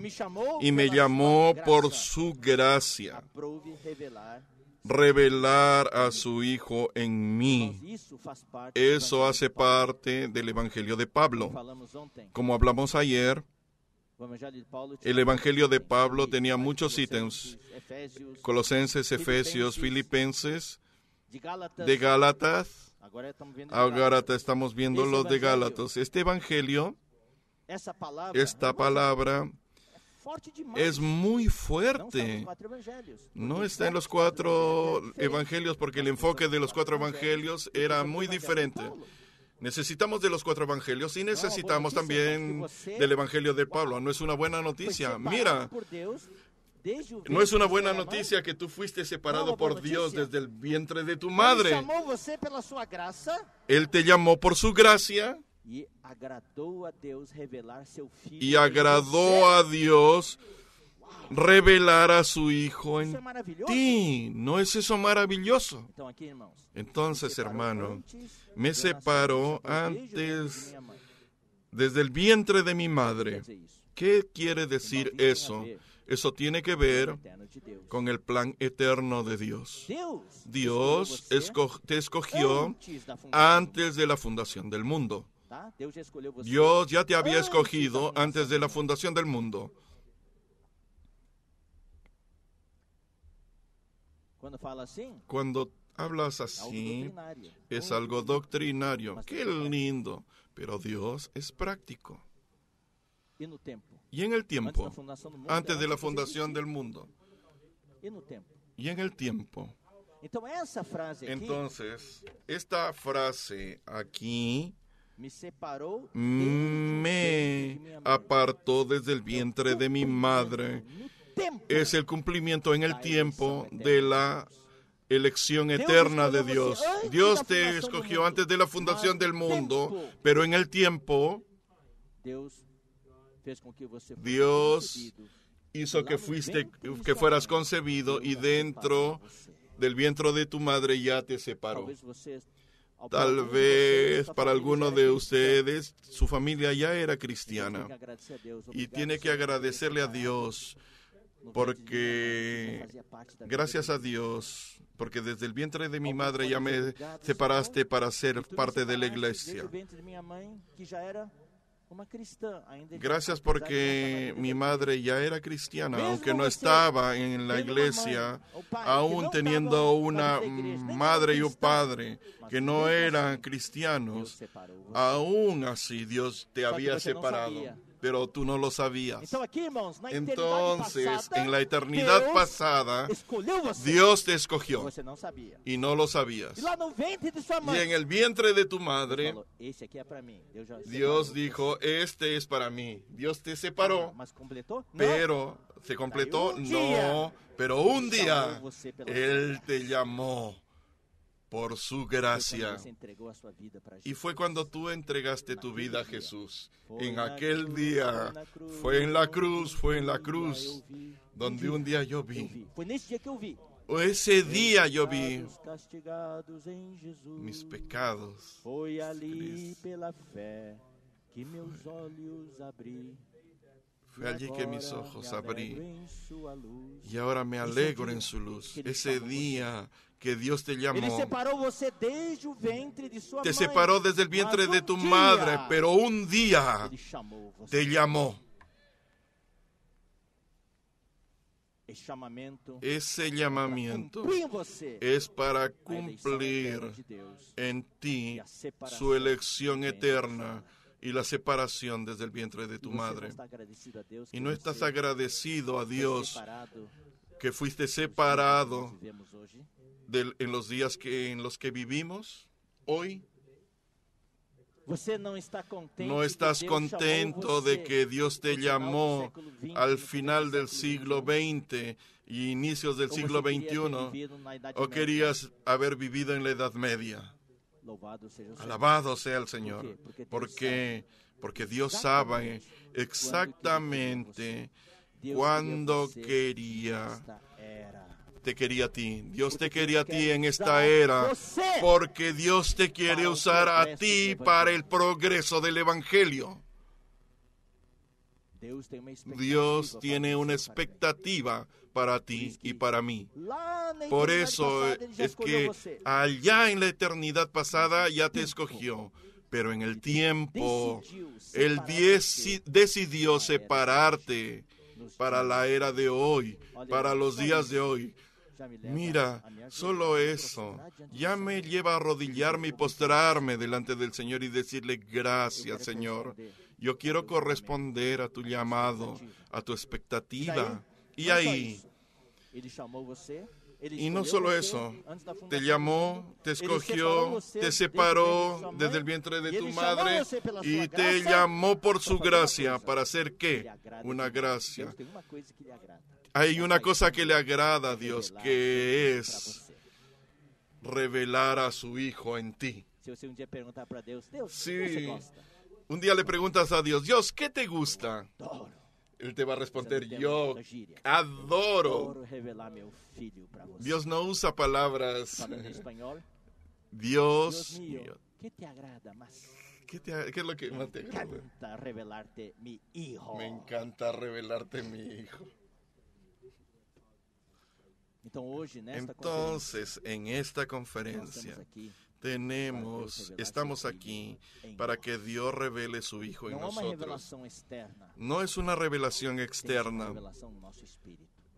y me llamó por su gracia, revelar a su Hijo en mí. Eso hace parte del Evangelio de Pablo. Como hablamos ayer, el Evangelio de Pablo tenía muchos ítems, Colosenses, Efesios, Filipenses, de Gálatas. Ahora estamos viendo los de Gálatas. Este Evangelio, esta palabra, es muy fuerte. No está en los cuatro evangelios porque el enfoque de los cuatro evangelios era muy diferente. Necesitamos de los cuatro evangelios y ah, necesitamos también pues del evangelio de Pablo. No es una buena pues noticia. Mira, no es una buena noticia que tú fuiste separado por Dios desde el vientre de tu madre. Él te llamó por su gracia. Y agradó a Dios revelar a su Hijo en ti. ¿No es eso maravilloso? Entonces, hermano, me separó antes desde el vientre de mi madre. ¿Qué quiere decir eso? Eso tiene que ver con el plan eterno de Dios. Dios te escogió antes de la fundación del mundo. Dios ya te había escogido antes de la fundación del mundo. Cuando hablas así, es algo doctrinario. Qué lindo. Pero Dios es práctico. Y en el tiempo, antes de la fundación del mundo. Y en el tiempo. Entonces, esta frase aquí me apartó desde el vientre de mi madre es el cumplimiento en el tiempo de la elección eterna de Dios. Dios te escogió antes de la fundación del mundo, pero en el tiempo Dios hizo que fuiste que fueras concebido y dentro del vientre de tu madre ya te separó. Tal vez para alguno de ustedes su familia ya era cristiana y tiene que agradecerle a Dios porque gracias a Dios, porque desde el vientre de mi madre ya me separaste para ser parte de la iglesia. Eh, gracias porque mi madre ya era cristiana, aunque no estaba en la iglesia, oh, aún teniendo una madre y un padre que no eran cristianos, aún así Dios te había separado pero tú no lo sabías. Entonces, en la eternidad pasada, Dios te escogió pues, y no lo sabías. Y en el vientre de tu madre, Dios dijo, este es para mí. Dios te separó, pero se completó, no, pero un día Él te llamó por su gracia. Y fue cuando tú entregaste tu vida a Jesús. En aquel día, fue en la cruz, fue en la cruz, donde un día yo vi. O ese día yo vi mis pecados. Fue allí que mis ojos abrí em y ahora me alegro en su luz. Ese día que Dios te llamó. Te separó desde el vientre de um tu madre, pero un día te llamó. Ese llamamiento es para cumplir en ti e su elección eterna y la separación desde el vientre de tu e madre. Y no estás agradecido a Dios que fuiste separado en los días que, en los que vivimos hoy. No estás contento de que Dios te llamó al final del siglo XX y inicios del siglo XXI o querías haber vivido en la Edad Media. Alabado sea el Señor, porque, porque Dios sabe exactamente cuando quería. Te quería a ti. Dios te quería a ti en esta era. Porque Dios te quiere usar a ti para el progreso del Evangelio. Dios tiene una expectativa para ti y para mí. Por eso es que allá en la eternidad pasada ya te escogió, pero en el tiempo Él decidió separarte para la era de hoy, para los días de hoy. Mira, solo eso ya me lleva a arrodillarme y postrarme delante del Señor y decirle gracias, Señor. Yo quiero corresponder a tu llamado, a tu expectativa. Y ahí y no solo eso, te llamó, te escogió, te separó desde el vientre de tu madre y te llamó por su gracia para hacer qué? Una gracia. Hay una cosa que le agrada a Dios, que es revelar a su Hijo en ti. Si un día le preguntas a Dios, Dios, ¿qué te gusta? Él te va a responder: yo adoro. Dios no usa palabras, Dios, ¿Qué te agrada más? ¿Qué, es lo que más te agrada? Me encanta revelarte mi hijo. Entonces, en esta conferencia tenemos, estamos aquí para que Dios revele su Hijo en nosotros. No es una revelación externa.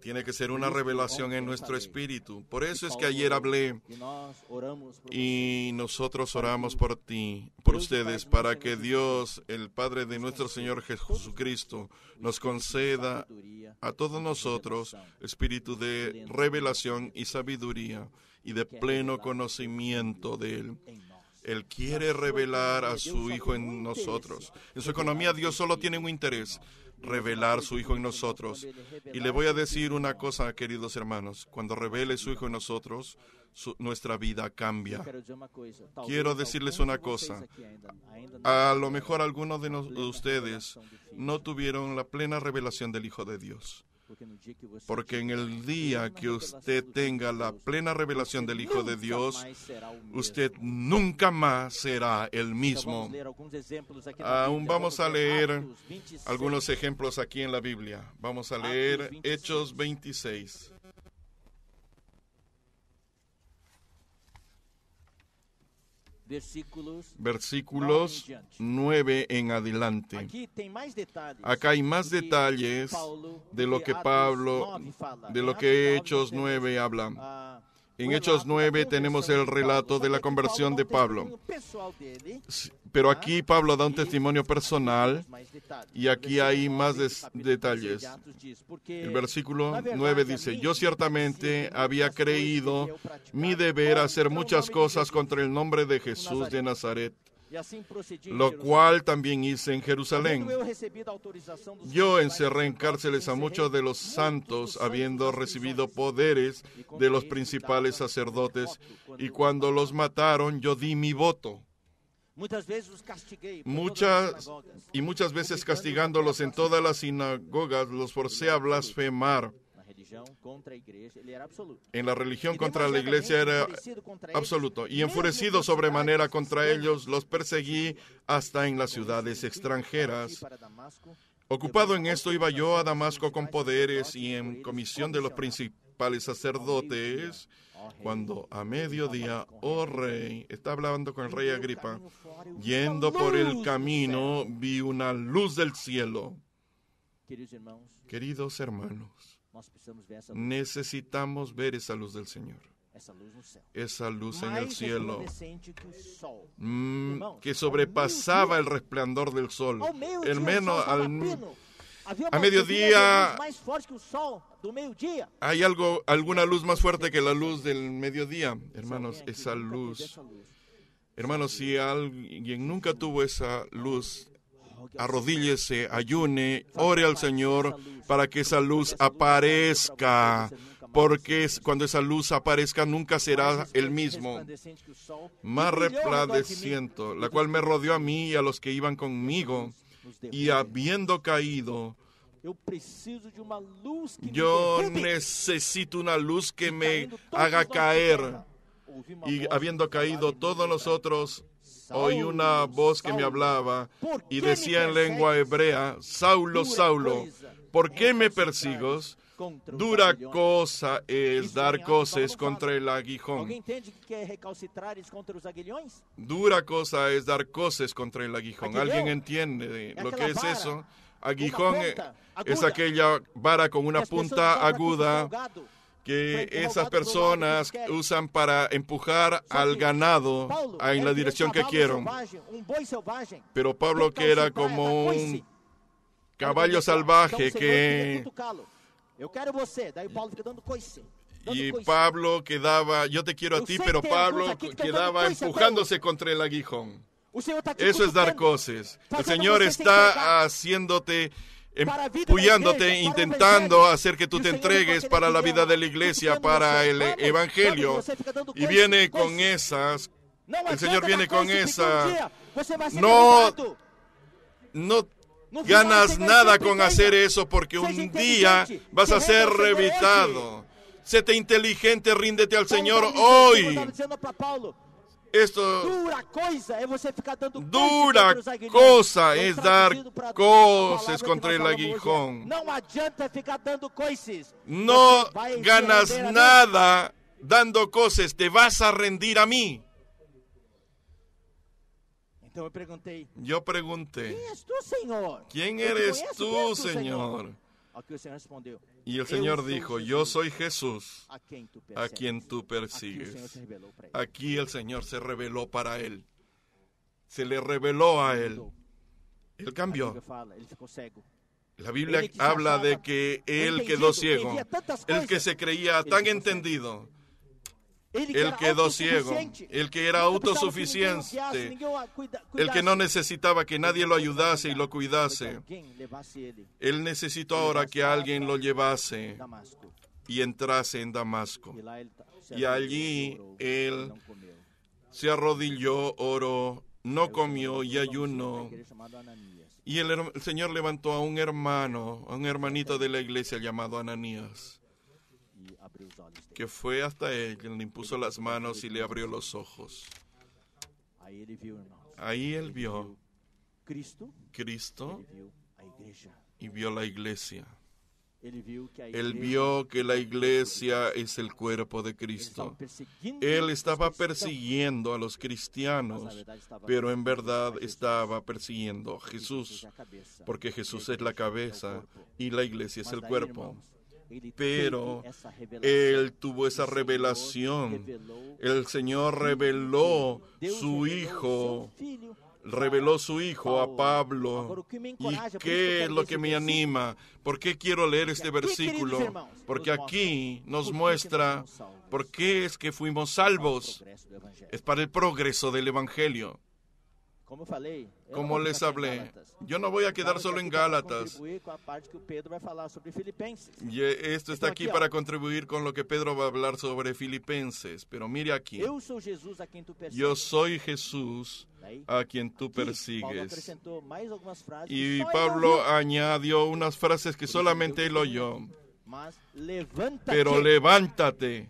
Tiene que ser una revelación en nuestro espíritu. Por eso es que ayer hablé y nosotros oramos por ti, por ustedes, para que este Dios, el Padre de nuestro Señor Jesucristo, nos conceda a todos nosotros espíritu de revelación y sabiduría y de pleno conocimiento de Él. Él quiere revelar a su Hijo en nosotros. En su economía Dios solo tiene un interés, revelar su Hijo en nosotros. Y le voy a decir una cosa, queridos hermanos, cuando revele su Hijo en nosotros, nuestra vida cambia. Quiero decirles una cosa. A lo mejor algunos de ustedes no tuvieron la plena revelación del Hijo de Dios. Porque en el día que usted tenga la plena revelación del Hijo de Dios, usted nunca más será el mismo. Aún vamos a leer algunos ejemplos aquí en la Biblia. Vamos a leer Hechos 26. versículos, versículos 9 en adelante. Acá hay más detalles de lo que Pablo, de lo que Hechos 9 habla. Ah, en Hechos 9 tenemos el relato de la conversión de Pablo. Pero aquí Pablo da un testimonio personal y aquí hay más detalles. El versículo 9 dice, yo ciertamente había creído mi deber hacer muchas cosas contra el nombre de Jesús de Nazaret lo cual también hice en Jerusalén. Yo encerré en cárceles a muchos de los santos, habiendo recibido poderes de los principales sacerdotes, y cuando los mataron yo di mi voto. Muchas y muchas veces castigándolos en todas las sinagogas los forcé a blasfemar en la religión contra la iglesia era absoluto. Y enfurecido sobremanera contra ellos, los perseguí hasta en las ciudades extranjeras. Ocupado en esto iba yo a Damasco con poderes y en comisión de los principales sacerdotes, oh, cuando a mediodía, oh rey, está hablando con el rey Agripa, yendo por el camino vi una luz del cielo. Queridos hermanos, Necesitamos ver esa luz del Señor. Esa luz en el cielo que mm, sobrepasaba el resplandor del sol. El menos al, a mediodía hay algo, alguna luz más fuerte que la luz del mediodía. Hermanos, esa luz. Hermanos, si alguien nunca tuvo esa luz, arrodíllese, ayune, ore al Señor para que esa luz aparezca. Porque cuando esa luz aparezca nunca será el mismo. Más resplandeciente, la cual me rodeó a mí y a los que iban conmigo. Y habiendo caído, yo necesito una luz que me haga caer. Y habiendo caído todos los otros, oí una voz que me hablaba y decía en lengua hebrea, Saulo, Saulo, ¿por qué me persigos Dura cosa es dar coces contra el aguijón. Dura cosa es dar coces contra el aguijón. ¿Alguien entiende lo que es eso? Aguijón es aquella vara con una punta aguda que esas personas usan para empujar al ganado en la este dirección que quieren. Pero Pablo, que era como un caballo salvaje que... Y Pablo quedaba, yo te quiero a ti, pero Pablo quedaba empujándose contra el aguijón. Eso es dar cosas. El Señor está haciéndote empujándote, intentando hacer que tú te entregues para la vida de la iglesia, para el evangelio. Y viene con esas, el Señor viene con esas, No, no ganas nada con hacer eso porque un día vas a ser revitado. Séte inteligente, ríndete al Señor hoy dura cosa es dar cosas contra el aguijón. No ganas nada dando cosas, te vas a rendir a mí. Yo pregunté, ¿quién eres tú, Señor? Y el Señor dijo, yo soy Jesús a quien tú persigues. Aquí el Señor se reveló para él. Se le reveló a él. Él cambió. La Biblia habla de que él quedó ciego. El que se creía tan entendido él quedó ciego, el que era autosuficiente, ah, el que no necesitaba que nadie lo ayudase y lo cuidase. Él necesitó ahora que alguien lo llevase y entrase en Damasco. Y allí él se arrodilló, oró, no comió y ayunó. Y el, el Señor levantó a un hermano, a un hermanito de la iglesia llamado Ananías que fue hasta él le impuso las manos y le abrió los ojos. Ahí él vio Cristo y vio la iglesia. Él vio que la iglesia es el cuerpo de Cristo. Él estaba persiguiendo a los cristianos, pero en verdad estaba persiguiendo a Jesús, porque Jesús es la cabeza y la iglesia es el cuerpo pero Él tuvo esa revelación. El Señor reveló su Hijo reveló su hijo a Pablo. ¿Y qué es lo que me anima? ¿Por qué quiero leer este versículo? Porque aquí nos muestra por qué es que fuimos salvos. Es para el progreso del Evangelio. Como les hablé, yo no voy a quedar solo en Gálatas. Y esto está aquí para contribuir con lo que Pedro va a hablar sobre Filipenses. Pero mire aquí. Yo soy Jesús a quien tú persigues. Y e e Pablo añadió unas frases que solamente él oyó. Pero levántate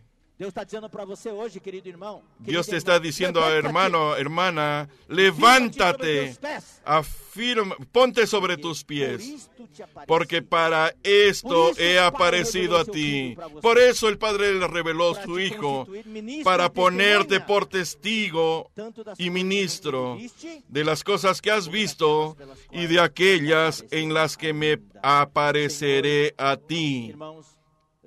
Dios te está diciendo, hermano, hermana, levántate, afirma, ponte sobre tus pies, porque para esto he aparecido a ti. Por eso el Padre le reveló a su Hijo, para ponerte por testigo y ministro de las cosas que has visto y de aquellas en las que me apareceré a ti.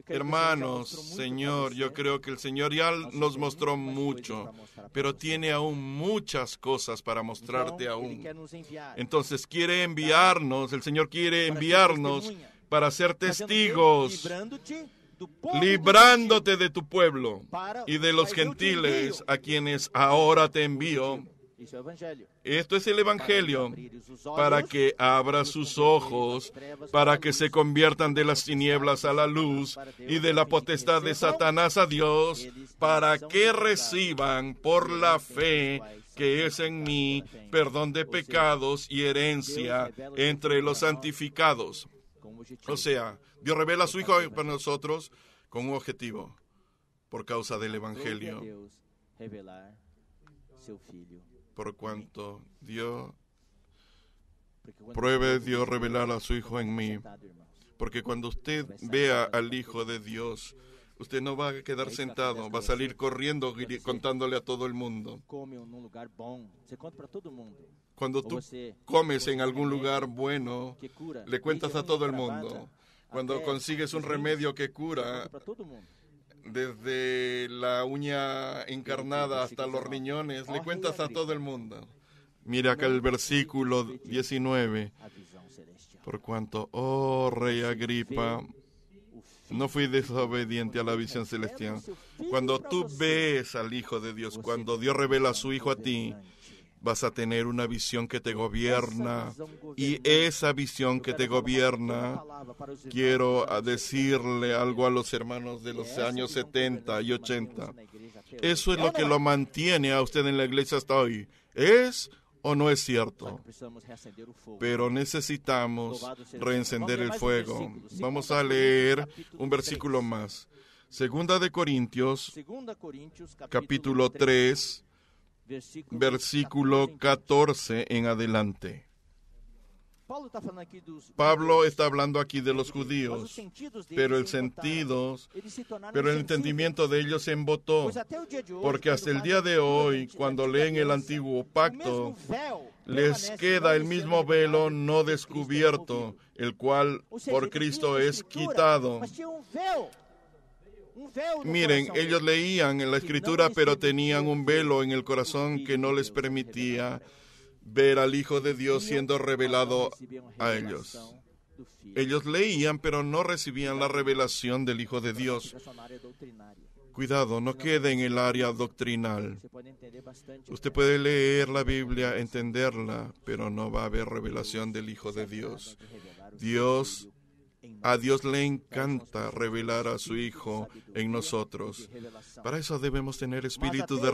Hermanos, Señor, yo creo que el Señor ya nos mostró mucho, pero tiene aún muchas cosas para mostrarte aún. Entonces quiere enviarnos, el Señor quiere enviarnos para ser testigos librándote de tu pueblo y de los gentiles a quienes ahora te envío esto es el Evangelio para que abra sus ojos, para que se conviertan de las tinieblas a la luz y de la potestad de Satanás a Dios, para que reciban por la fe que es en mí perdón de pecados y herencia entre los santificados. O sea, Dios revela a su Hijo para nosotros con un objetivo, por causa del Evangelio por cuanto Dios pruebe Dios revelar a su Hijo en mí. Porque cuando usted vea al Hijo de Dios, usted no va a quedar sentado, va a salir corriendo contándole a todo el mundo. Cuando tú comes en algún lugar bueno, le cuentas a todo el mundo. Cuando consigues un remedio que cura, desde la uña encarnada hasta los riñones, le ah, cuentas a todo el mundo. Mira acá el versículo 19. Por cuanto, oh rey Agripa, no fui desobediente a la visión celestial. Cuando tú ves al Hijo de Dios, cuando Dios revela a su Hijo a ti, vas a tener una visión que te gobierna y esa visión que te gobierna, quiero decirle algo a los hermanos de los años 70 y 80. Eso es lo que lo mantiene a usted en la iglesia hasta hoy. ¿Es o no es cierto? Pero necesitamos reencender el fuego. Vamos a leer un versículo más. Segunda de Corintios, capítulo 3 versículo 14 en adelante. Pablo está hablando aquí de los judíos, pero el sentido, pero el entendimiento de ellos se embotó, porque hasta el día de hoy, cuando leen el antiguo pacto, les queda el mismo velo no descubierto, el cual por Cristo es quitado. Miren, ellos leían en la escritura, pero tenían un velo en el corazón que no les permitía ver al Hijo de Dios siendo revelado a ellos. Ellos leían, pero no recibían la revelación del Hijo de Dios. Cuidado, no quede en el área doctrinal. Usted puede leer la Biblia, entenderla, pero no va a haber revelación del Hijo de Dios. Dios a Dios le encanta revelar a su Hijo en nosotros. Para eso debemos tener espíritu de,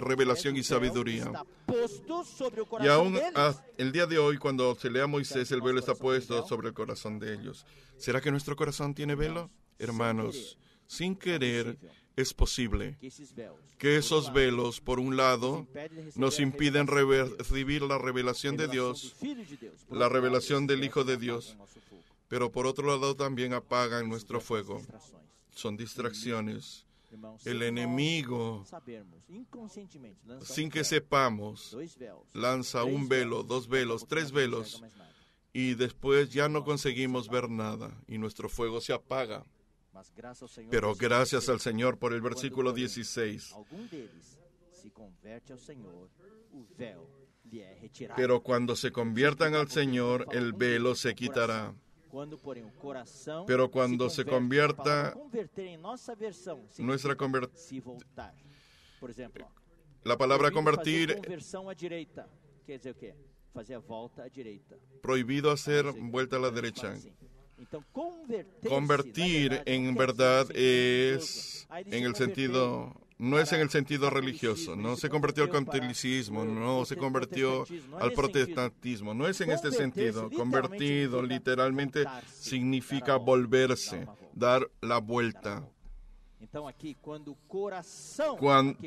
revelación y sabiduría. Y aún el día de hoy, cuando se lea a Moisés, el velo está puesto sobre el corazón de ellos. ¿Será que nuestro corazón tiene velo? Hermanos, sin querer, es posible que esos velos, por un lado, nos impiden recibir la revelación de Dios, la revelación del Hijo de Dios, pero por otro lado también apagan nuestro fuego. Son distracciones. El enemigo, sin que sepamos, lanza un velo, dos velos, tres velos, y después ya no conseguimos ver nada y nuestro fuego se apaga. Pero gracias al Señor por el versículo 16. Pero cuando se conviertan al Señor, el velo se quitará pero cuando se convierta, em nuestra conversión, la palabra convertir, prohibido hacer vuelta a la derecha. Convertir en verdad em es en el sentido no es en el sentido religioso, no se convirtió al catolicismo, no se convirtió al protestantismo, no es en este sentido. Convertido literalmente significa volverse, dar la vuelta.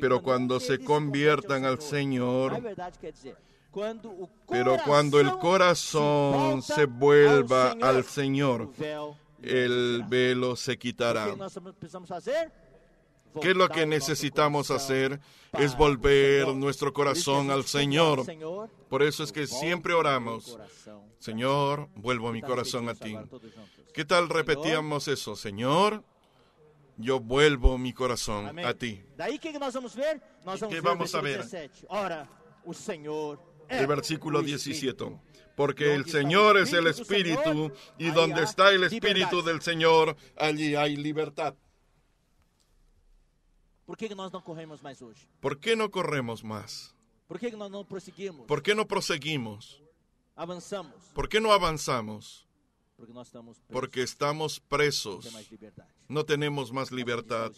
pero cuando se conviertan al Señor, pero cuando el corazón se vuelva al Señor, el velo se quitará. ¿Qué es lo que necesitamos hacer es volver nuestro corazón al Señor. Por eso es que siempre oramos, Señor, vuelvo mi corazón a ti. ¿Qué tal repetíamos eso? Señor, yo vuelvo mi corazón a ti. ¿Qué vamos a ver? El versículo 17. Porque el Señor es el Espíritu y donde está el Espíritu del Señor, allí hay libertad. ¿Por qué no corremos más ¿Por qué no proseguimos? ¿Por qué no avanzamos? Porque, estamos presos. No tenemos más libertad.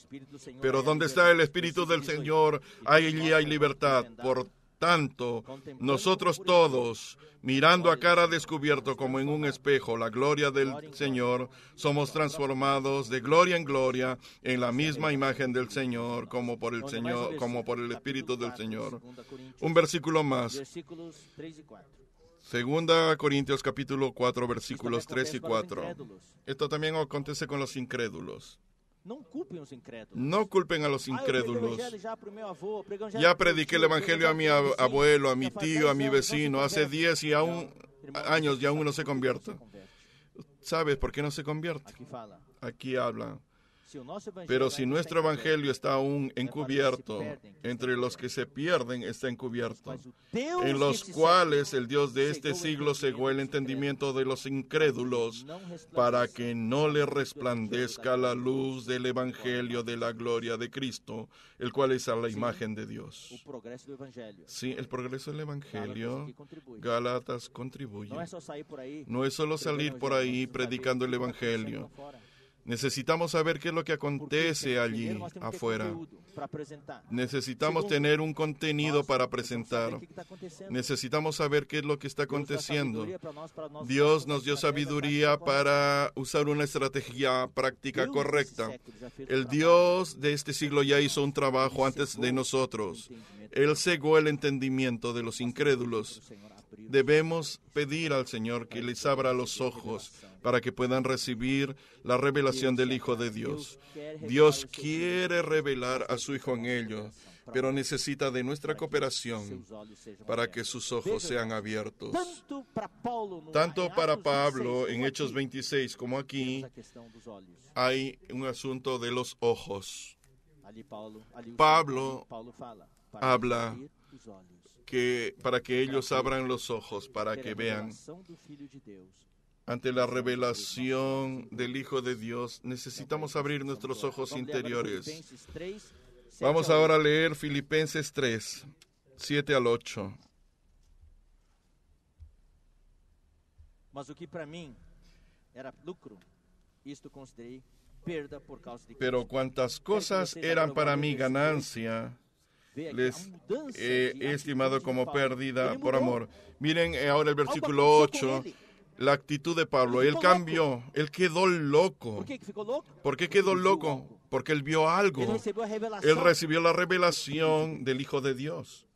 Pero donde está el Espíritu del Señor, allí hay libertad. Por tanto, nosotros todos, mirando a cara descubierto como en un espejo la gloria del Señor, somos transformados de gloria en gloria en la misma imagen del Señor, como por el Señor, como por el Espíritu del Señor. Un versículo más. Segunda Corintios capítulo 4 versículos 3 y 4. Esto también acontece con los incrédulos. No culpen a los ah, incrédulos. Ya prediqué el Evangelio a mi abuelo, a mi tío, a mi vecino, hace 10 y aún, años y aún no se convierte. ¿Sabes por qué no se convierte? Aquí habla. Pero si nuestro evangelio está aún encubierto, entre los que se pierden está encubierto, en pues, los cuales el Dios de este siglo cegó el entendimiento de los incrédulos para que no le resplandezca la luz del evangelio de la gloria de Cristo, el cual es a la imagen de Dios. Sí, el progreso del evangelio, Galatas contribuye. No es solo salir por ahí predicando el evangelio. Necesitamos saber qué es lo que acontece allí afuera. Necesitamos tener un contenido para presentar. Necesitamos saber qué es lo que está aconteciendo. Dios nos dio sabiduría para usar una estrategia práctica correcta. El Dios de este siglo ya hizo un trabajo antes de nosotros. Él cegó el entendimiento de los incrédulos. Debemos pedir al Señor que les abra los ojos para que puedan recibir la revelación del Hijo de Dios. Dios quiere revelar a su Hijo en ellos, pero necesita de nuestra cooperación para que sus ojos sean abiertos. Tanto para Pablo en Hechos 26 como aquí hay un asunto de los ojos. Pablo habla para que ellos abran los ojos, para que vean. Ante la revelación del Hijo de Dios, necesitamos abrir nuestros ojos interiores. Vamos ahora a leer Filipenses 3, 7 al 8. Mas que para era lucro, perda por causa Pero cuantas cosas eran para mi ganancia, les he estimado como pérdida por amor. Miren eh, ahora el versículo 8 la actitud de Pablo. Él cambió, él quedó loco. ¿Por qué quedó loco? Porque él vio algo. Él recibió la revelación del Hijo de Dios.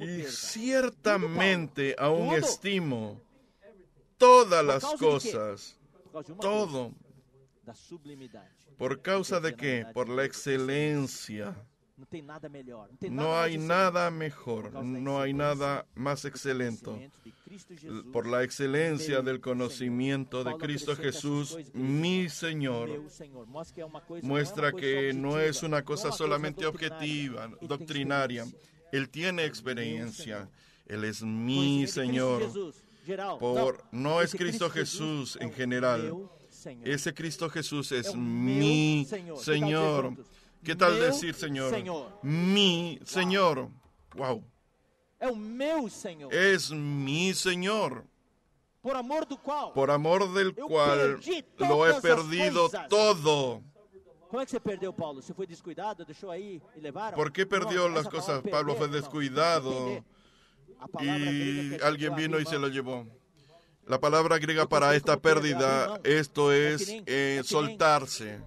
Y ciertamente aún estimo todas las cosas, todo, ¿Por causa de qué? Por la excelencia. No hay nada mejor, no hay nada más excelente. Por la excelencia del conocimiento de Cristo Jesús, mi Señor, muestra que no es una cosa solamente objetiva, doctrinaria. Él tiene experiencia. Él es mi Señor. Por, no es Cristo Jesús en general ese Cristo Jesús es mi Señor. ¿Qué tal decir Señor? Mi Señor. Wow. Es mi Señor. Por amor, por amor del cual lo he perdido todo. ¿Por qué perdió las cosas? Pablo fue descuidado y alguien vino y se lo llevó. La palabra griega para esta pérdida, esto es eh, soltarse.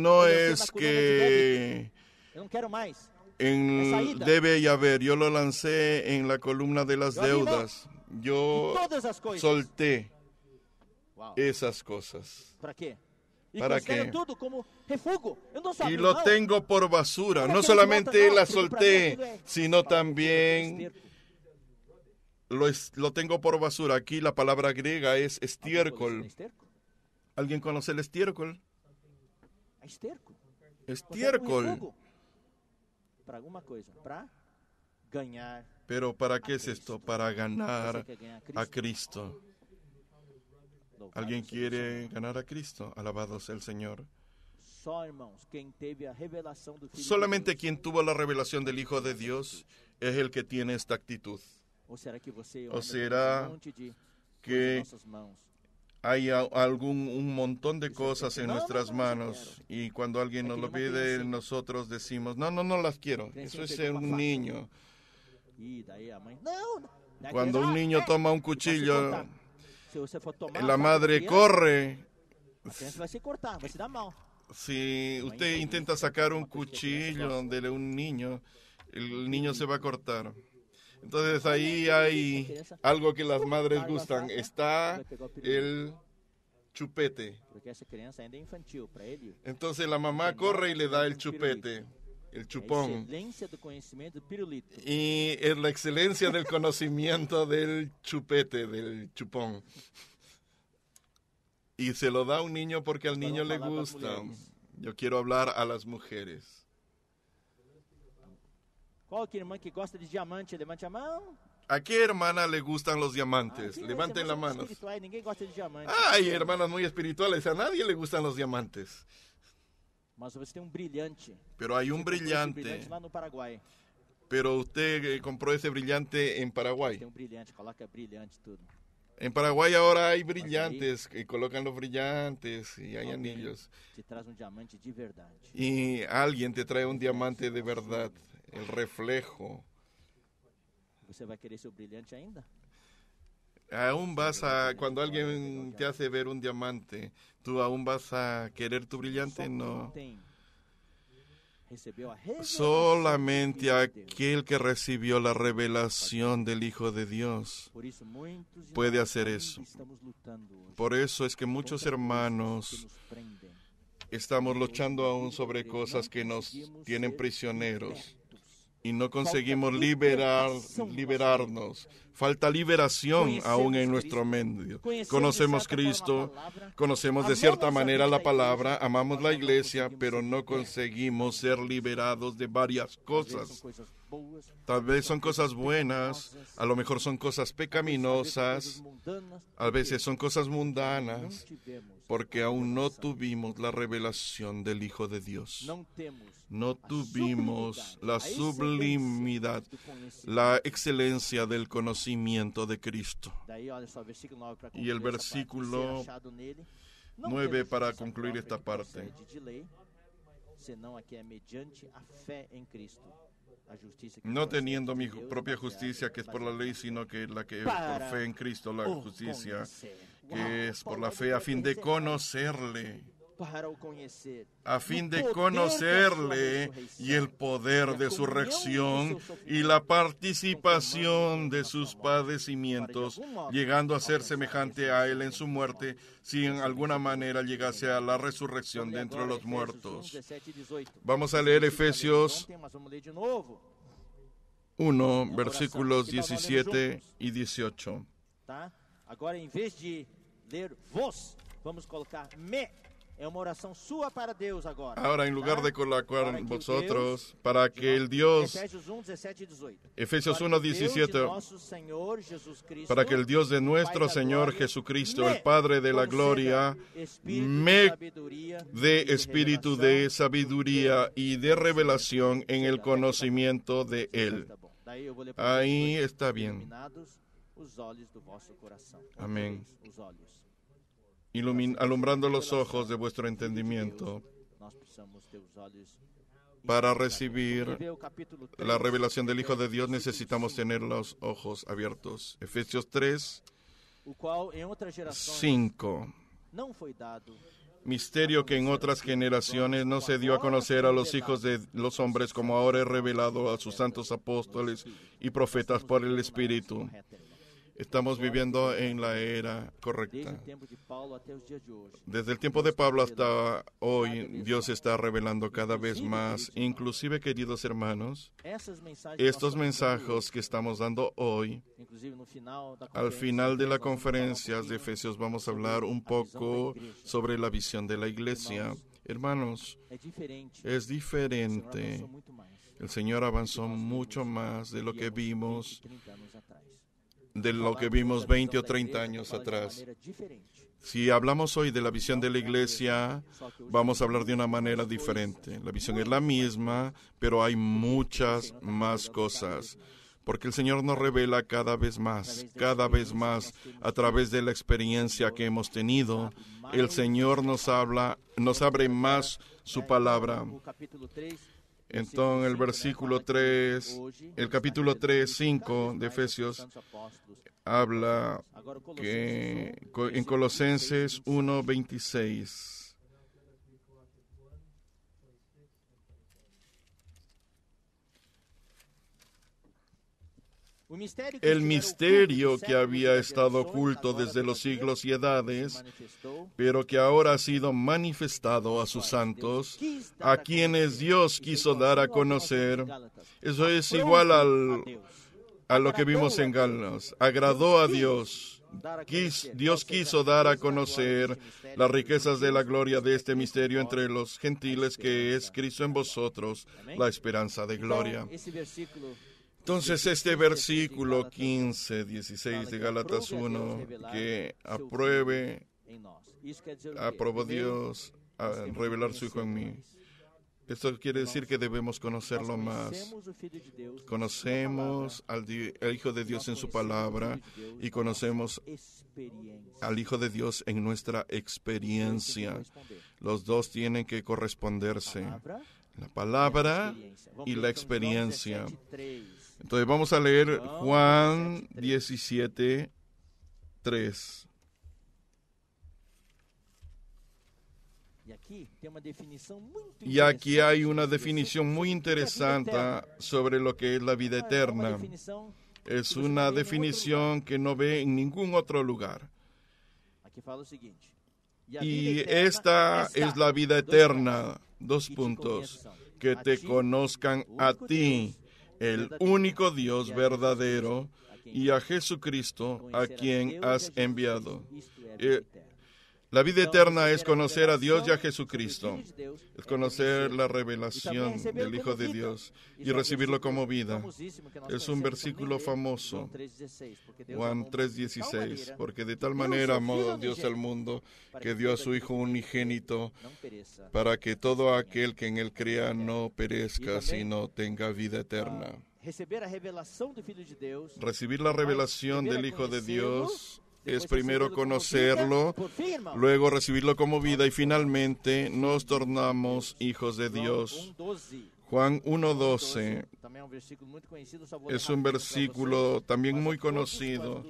No es que debe y haber. Yo lo lancé en la columna de las deudas. Yo solté esas cosas. ¿Para qué? ¿Para qué? Y lo tengo por basura. No solamente la solté, sino también lo, tengo por basura. Aquí la palabra griega es estiércol. ¿Alguien conoce el estiércol? Ah, estiércol. Para Pero ¿para qué es esto? Para ganar a Cristo. ¿Alguien quiere ganar a Cristo? Alabado sea el Señor. Solamente quien tuvo la revelación del Hijo de Dios es el que tiene esta actitud. ¿O será que hay algún un montón de cosas en nuestras manos y cuando alguien nos lo pide nosotros decimos no no no las quiero eso es un niño e cuando un niño toma un cuchillo la madre corre si usted intenta sacar un cuchillo de un niño el niño se va a cortar entonces ahí hay algo que las madres gustan. Está el chupete. Entonces la mamá corre y le da el chupete, el chupón. Y es la excelencia del conocimiento del chupete, del chupón. Y se lo da a un niño porque al niño le gusta. Yo quiero hablar a las mujeres a qué hermana le gustan los diamantes? Ah, Levanten la mano. Ay, hermanas muy espirituales, a nadie le gustan los diamantes. Um Pero hay un brillante. Pero usted eh, compró ese brillante en Paraguay. Um en Paraguay ahora hay brillantes, que eh, colocan los brillantes y hay anillos. Um y alguien te trae un diamante de verdad el reflejo. a querer Aún vas a, cuando alguien te hace ver un diamante, ¿tú aún vas a querer tu brillante? No. Solamente aquel que recibió la revelación del Hijo de Dios puede hacer eso. Por eso es que muchos hermanos estamos luchando aún sobre cosas que nos tienen prisioneros y no conseguimos liberar, liberarnos. Falta liberación aún en nuestro medio. Conocemos Cristo, conocemos de cierta manera la palabra, amamos la iglesia, pero no conseguimos ser liberados de varias cosas. Pues, Tal vez son cosas buenas, a lo mejor son cosas pecaminosas, a veces son cosas mundanas, porque aún no tuvimos la revelación del Hijo de Dios. No tuvimos la sublimidad, la excelencia del conocimiento de Cristo. Y el versículo 9 para concluir esta parte. mediante em Cristo no teniendo mi propia justicia que es por la ley, sino que la que es por fe en Cristo, la justicia que es por la fe, a fin de conocerle a fin de conocerle y el poder de su reacción y la participación de sus padecimientos, llegando a ser semejante a él en su muerte, si en alguna manera llegase a la resurrección dentro de los muertos. Vamos a leer Efesios 1, versículos 17 y 18. Ahora, en vez de vos, vamos a colocar Ahora, en lugar de colocar vosotros, para que el Dios, Efesios 1, um, e para que el Dios de nuestro Señor Jesucristo, el Padre de la Gloria, me dé espíritu de sabiduría y de revelación en el conocimiento de Él. Ahí está bien. Amén alumbrando los ojos de vuestro entendimiento para recibir la revelación del Hijo de Dios necesitamos tener los ojos abiertos. Efesios 3, 5. Misterio que en otras generaciones no se dio a conocer a los hijos de los hombres como ahora es revelado a sus santos apóstoles y profetas por el Espíritu. Estamos viviendo en la era correcta. Desde el tiempo de Pablo hasta hoy, Dios está revelando cada vez más. Inclusive, queridos hermanos, estos mensajes que estamos dando hoy, al final de la conferencia de Efesios vamos a hablar un poco sobre la visión de la iglesia. Hermanos, es diferente. El Señor avanzó mucho más de lo que vimos de lo que vimos 20 o 30 años atrás. Si hablamos hoy de la visión de la iglesia, vamos a hablar de una manera diferente. La visión es la misma, pero hay muchas más cosas porque el Señor nos revela cada vez más, cada vez más, a través de la experiencia que hemos tenido. El Señor nos habla, nos abre más su palabra. Entonces, el versículo 3, el capítulo 3, 5 de Efesios habla que en Colosenses 1, 26. El misterio que había estado oculto desde los siglos y edades, pero que ahora ha sido manifestado a sus este santos, a quienes Dios quiso dar a conocer. Eso es igual a lo que vimos en Galnos. Agradó a Dios. Dios quiso dar a conocer este este las riquezas de la gloria de este misterio entre los gentiles que es Cristo en vosotros, la esperanza de gloria. Entonces este versículo 15, 16 de Galatas 1, que apruebe, aprobó Dios a este revelar su Hijo en mí. Esto quiere decir que debemos conocerlo más. Conocemos al, al, Hijo de Dios en su palabra y conocemos al Hijo de Dios en nuestra experiencia. Los dos tienen que corresponderse. La palabra y la experiencia. Entonces vamos a leer Juan 17, 3. Y aquí hay una definición muy interesante sobre lo que es la vida eterna. Es una definición que no ve en ningún otro lugar. Y esta es la vida eterna, dos puntos, que te conozcan a ti, el único Dios verdadero, y a Jesucristo, a quien has enviado. La vida eterna es conocer a Dios y a Jesucristo, es conocer la revelación del Hijo de Dios y recibirlo como vida. Es un versículo famoso, Juan 3:16, porque de tal manera amó Dios al mundo que dio a su Hijo unigénito para que todo aquel que en él crea no perezca, sino tenga vida ah, eterna. Recibir la revelación del Hijo de Dios es primero conocerlo, pues luego recibirlo como vida y finalmente nos tornamos hijos de Dios. Juan 1.12 es un versículo también muy conocido,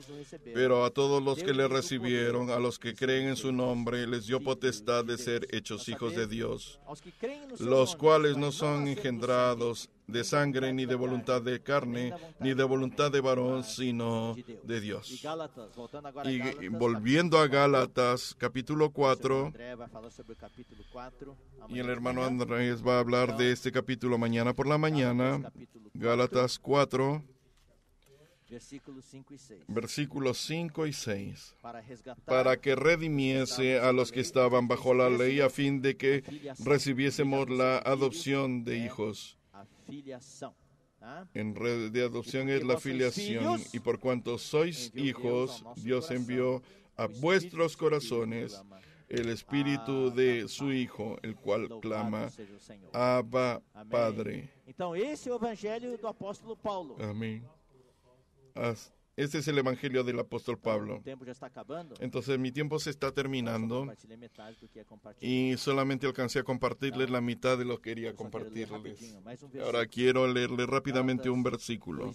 pero a todos los que le recibieron, a los que creen en su nombre, les dio potestad de ser hechos hijos de Dios, los cuales no son engendrados de sangre, ni de voluntad de carne, ni de voluntad de varón, sino de Dios. Y volviendo a Gálatas, capítulo 4, y el hermano Andrés va a hablar de este capítulo mañana por la mañana, Gálatas 4, versículos 5 y 6, para que redimiese a los que estaban bajo la ley a fin de que recibiésemos la adopción de hijos. ¿ah? En red de adopción es la filiación y por cuanto sois hijos, Dios envió a vuestros corazones el espíritu ah, de su hijo, el cual clama Abba Padre. Amén. Este es el Evangelio del apóstol Pablo. Entonces mi tiempo se está terminando y solamente alcancé a compartirles la mitad de lo que quería compartirles. Ahora quiero leerles rápidamente un versículo.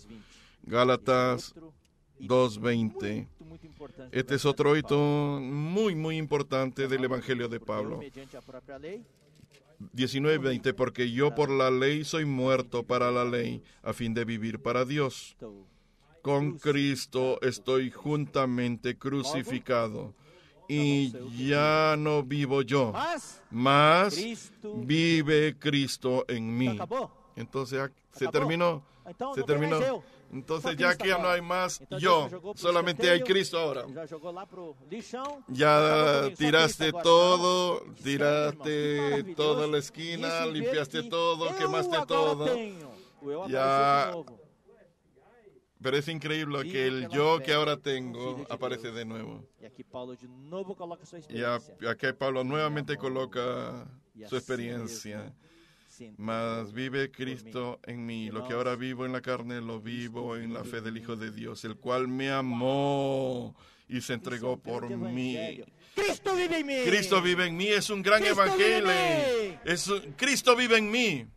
Gálatas 2.20. Este es otro hito muy, muy importante del Evangelio de Pablo. 19.20, porque yo por la ley soy muerto para la ley, a fin de vivir para Dios con Cristo estoy juntamente crucificado y ya no vivo yo, más vive Cristo en mí. Entonces se terminó, se terminó. Entonces ya que ya no hay más yo, solamente hay Cristo ahora. Ya tiraste todo, tiraste toda la esquina, limpiaste todo, quemaste todo. Ya pero es increíble que el yo que ahora tengo aparece de nuevo. Y aquí Pablo nuevamente coloca su experiencia. Mas vive Cristo en mí. Lo que ahora vivo en la carne, lo vivo en la fe del Hijo de Dios, el cual me amó y se entregó por mí. Cristo vive en mí. Cristo vive en mí. Es un gran evangelio. Es, Cristo vive en mí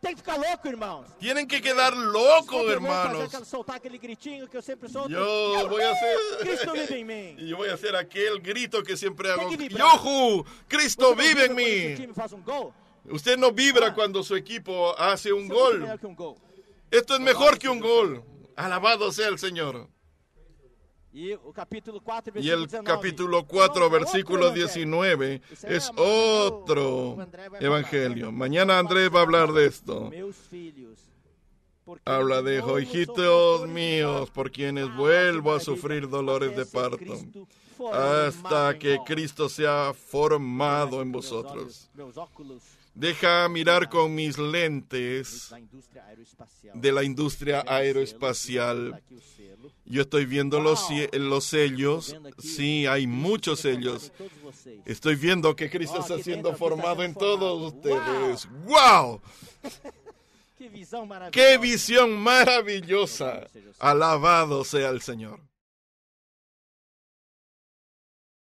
que Tienen que quedar locos, hermanos. Yo voy a hacer. Cristo vive em Yo voy a hacer aquel grito que siempre hago. Yohu, Cristo vive en mí. Um Usted no vibra ah. cuando su equipo hace un um gol. Esto es mejor que un gol. Alabado sea el Señor. Y el capítulo 4, versículo 19 es otro evangelio. Mañana Andrés va a hablar de esto. Habla de hijitos míos, por quienes vuelvo a sufrir dolores de parto, hasta em que Cristo sea formado en vosotros. Deja mirar con mis lentes de la industria aeroespacial. Yo estoy viendo los, los sellos. Sí, hay muchos sellos. Estoy viendo que Cristo está siendo formado en todos ustedes. ¡Wow! ¡Qué visión maravillosa! Alabado sea el Señor.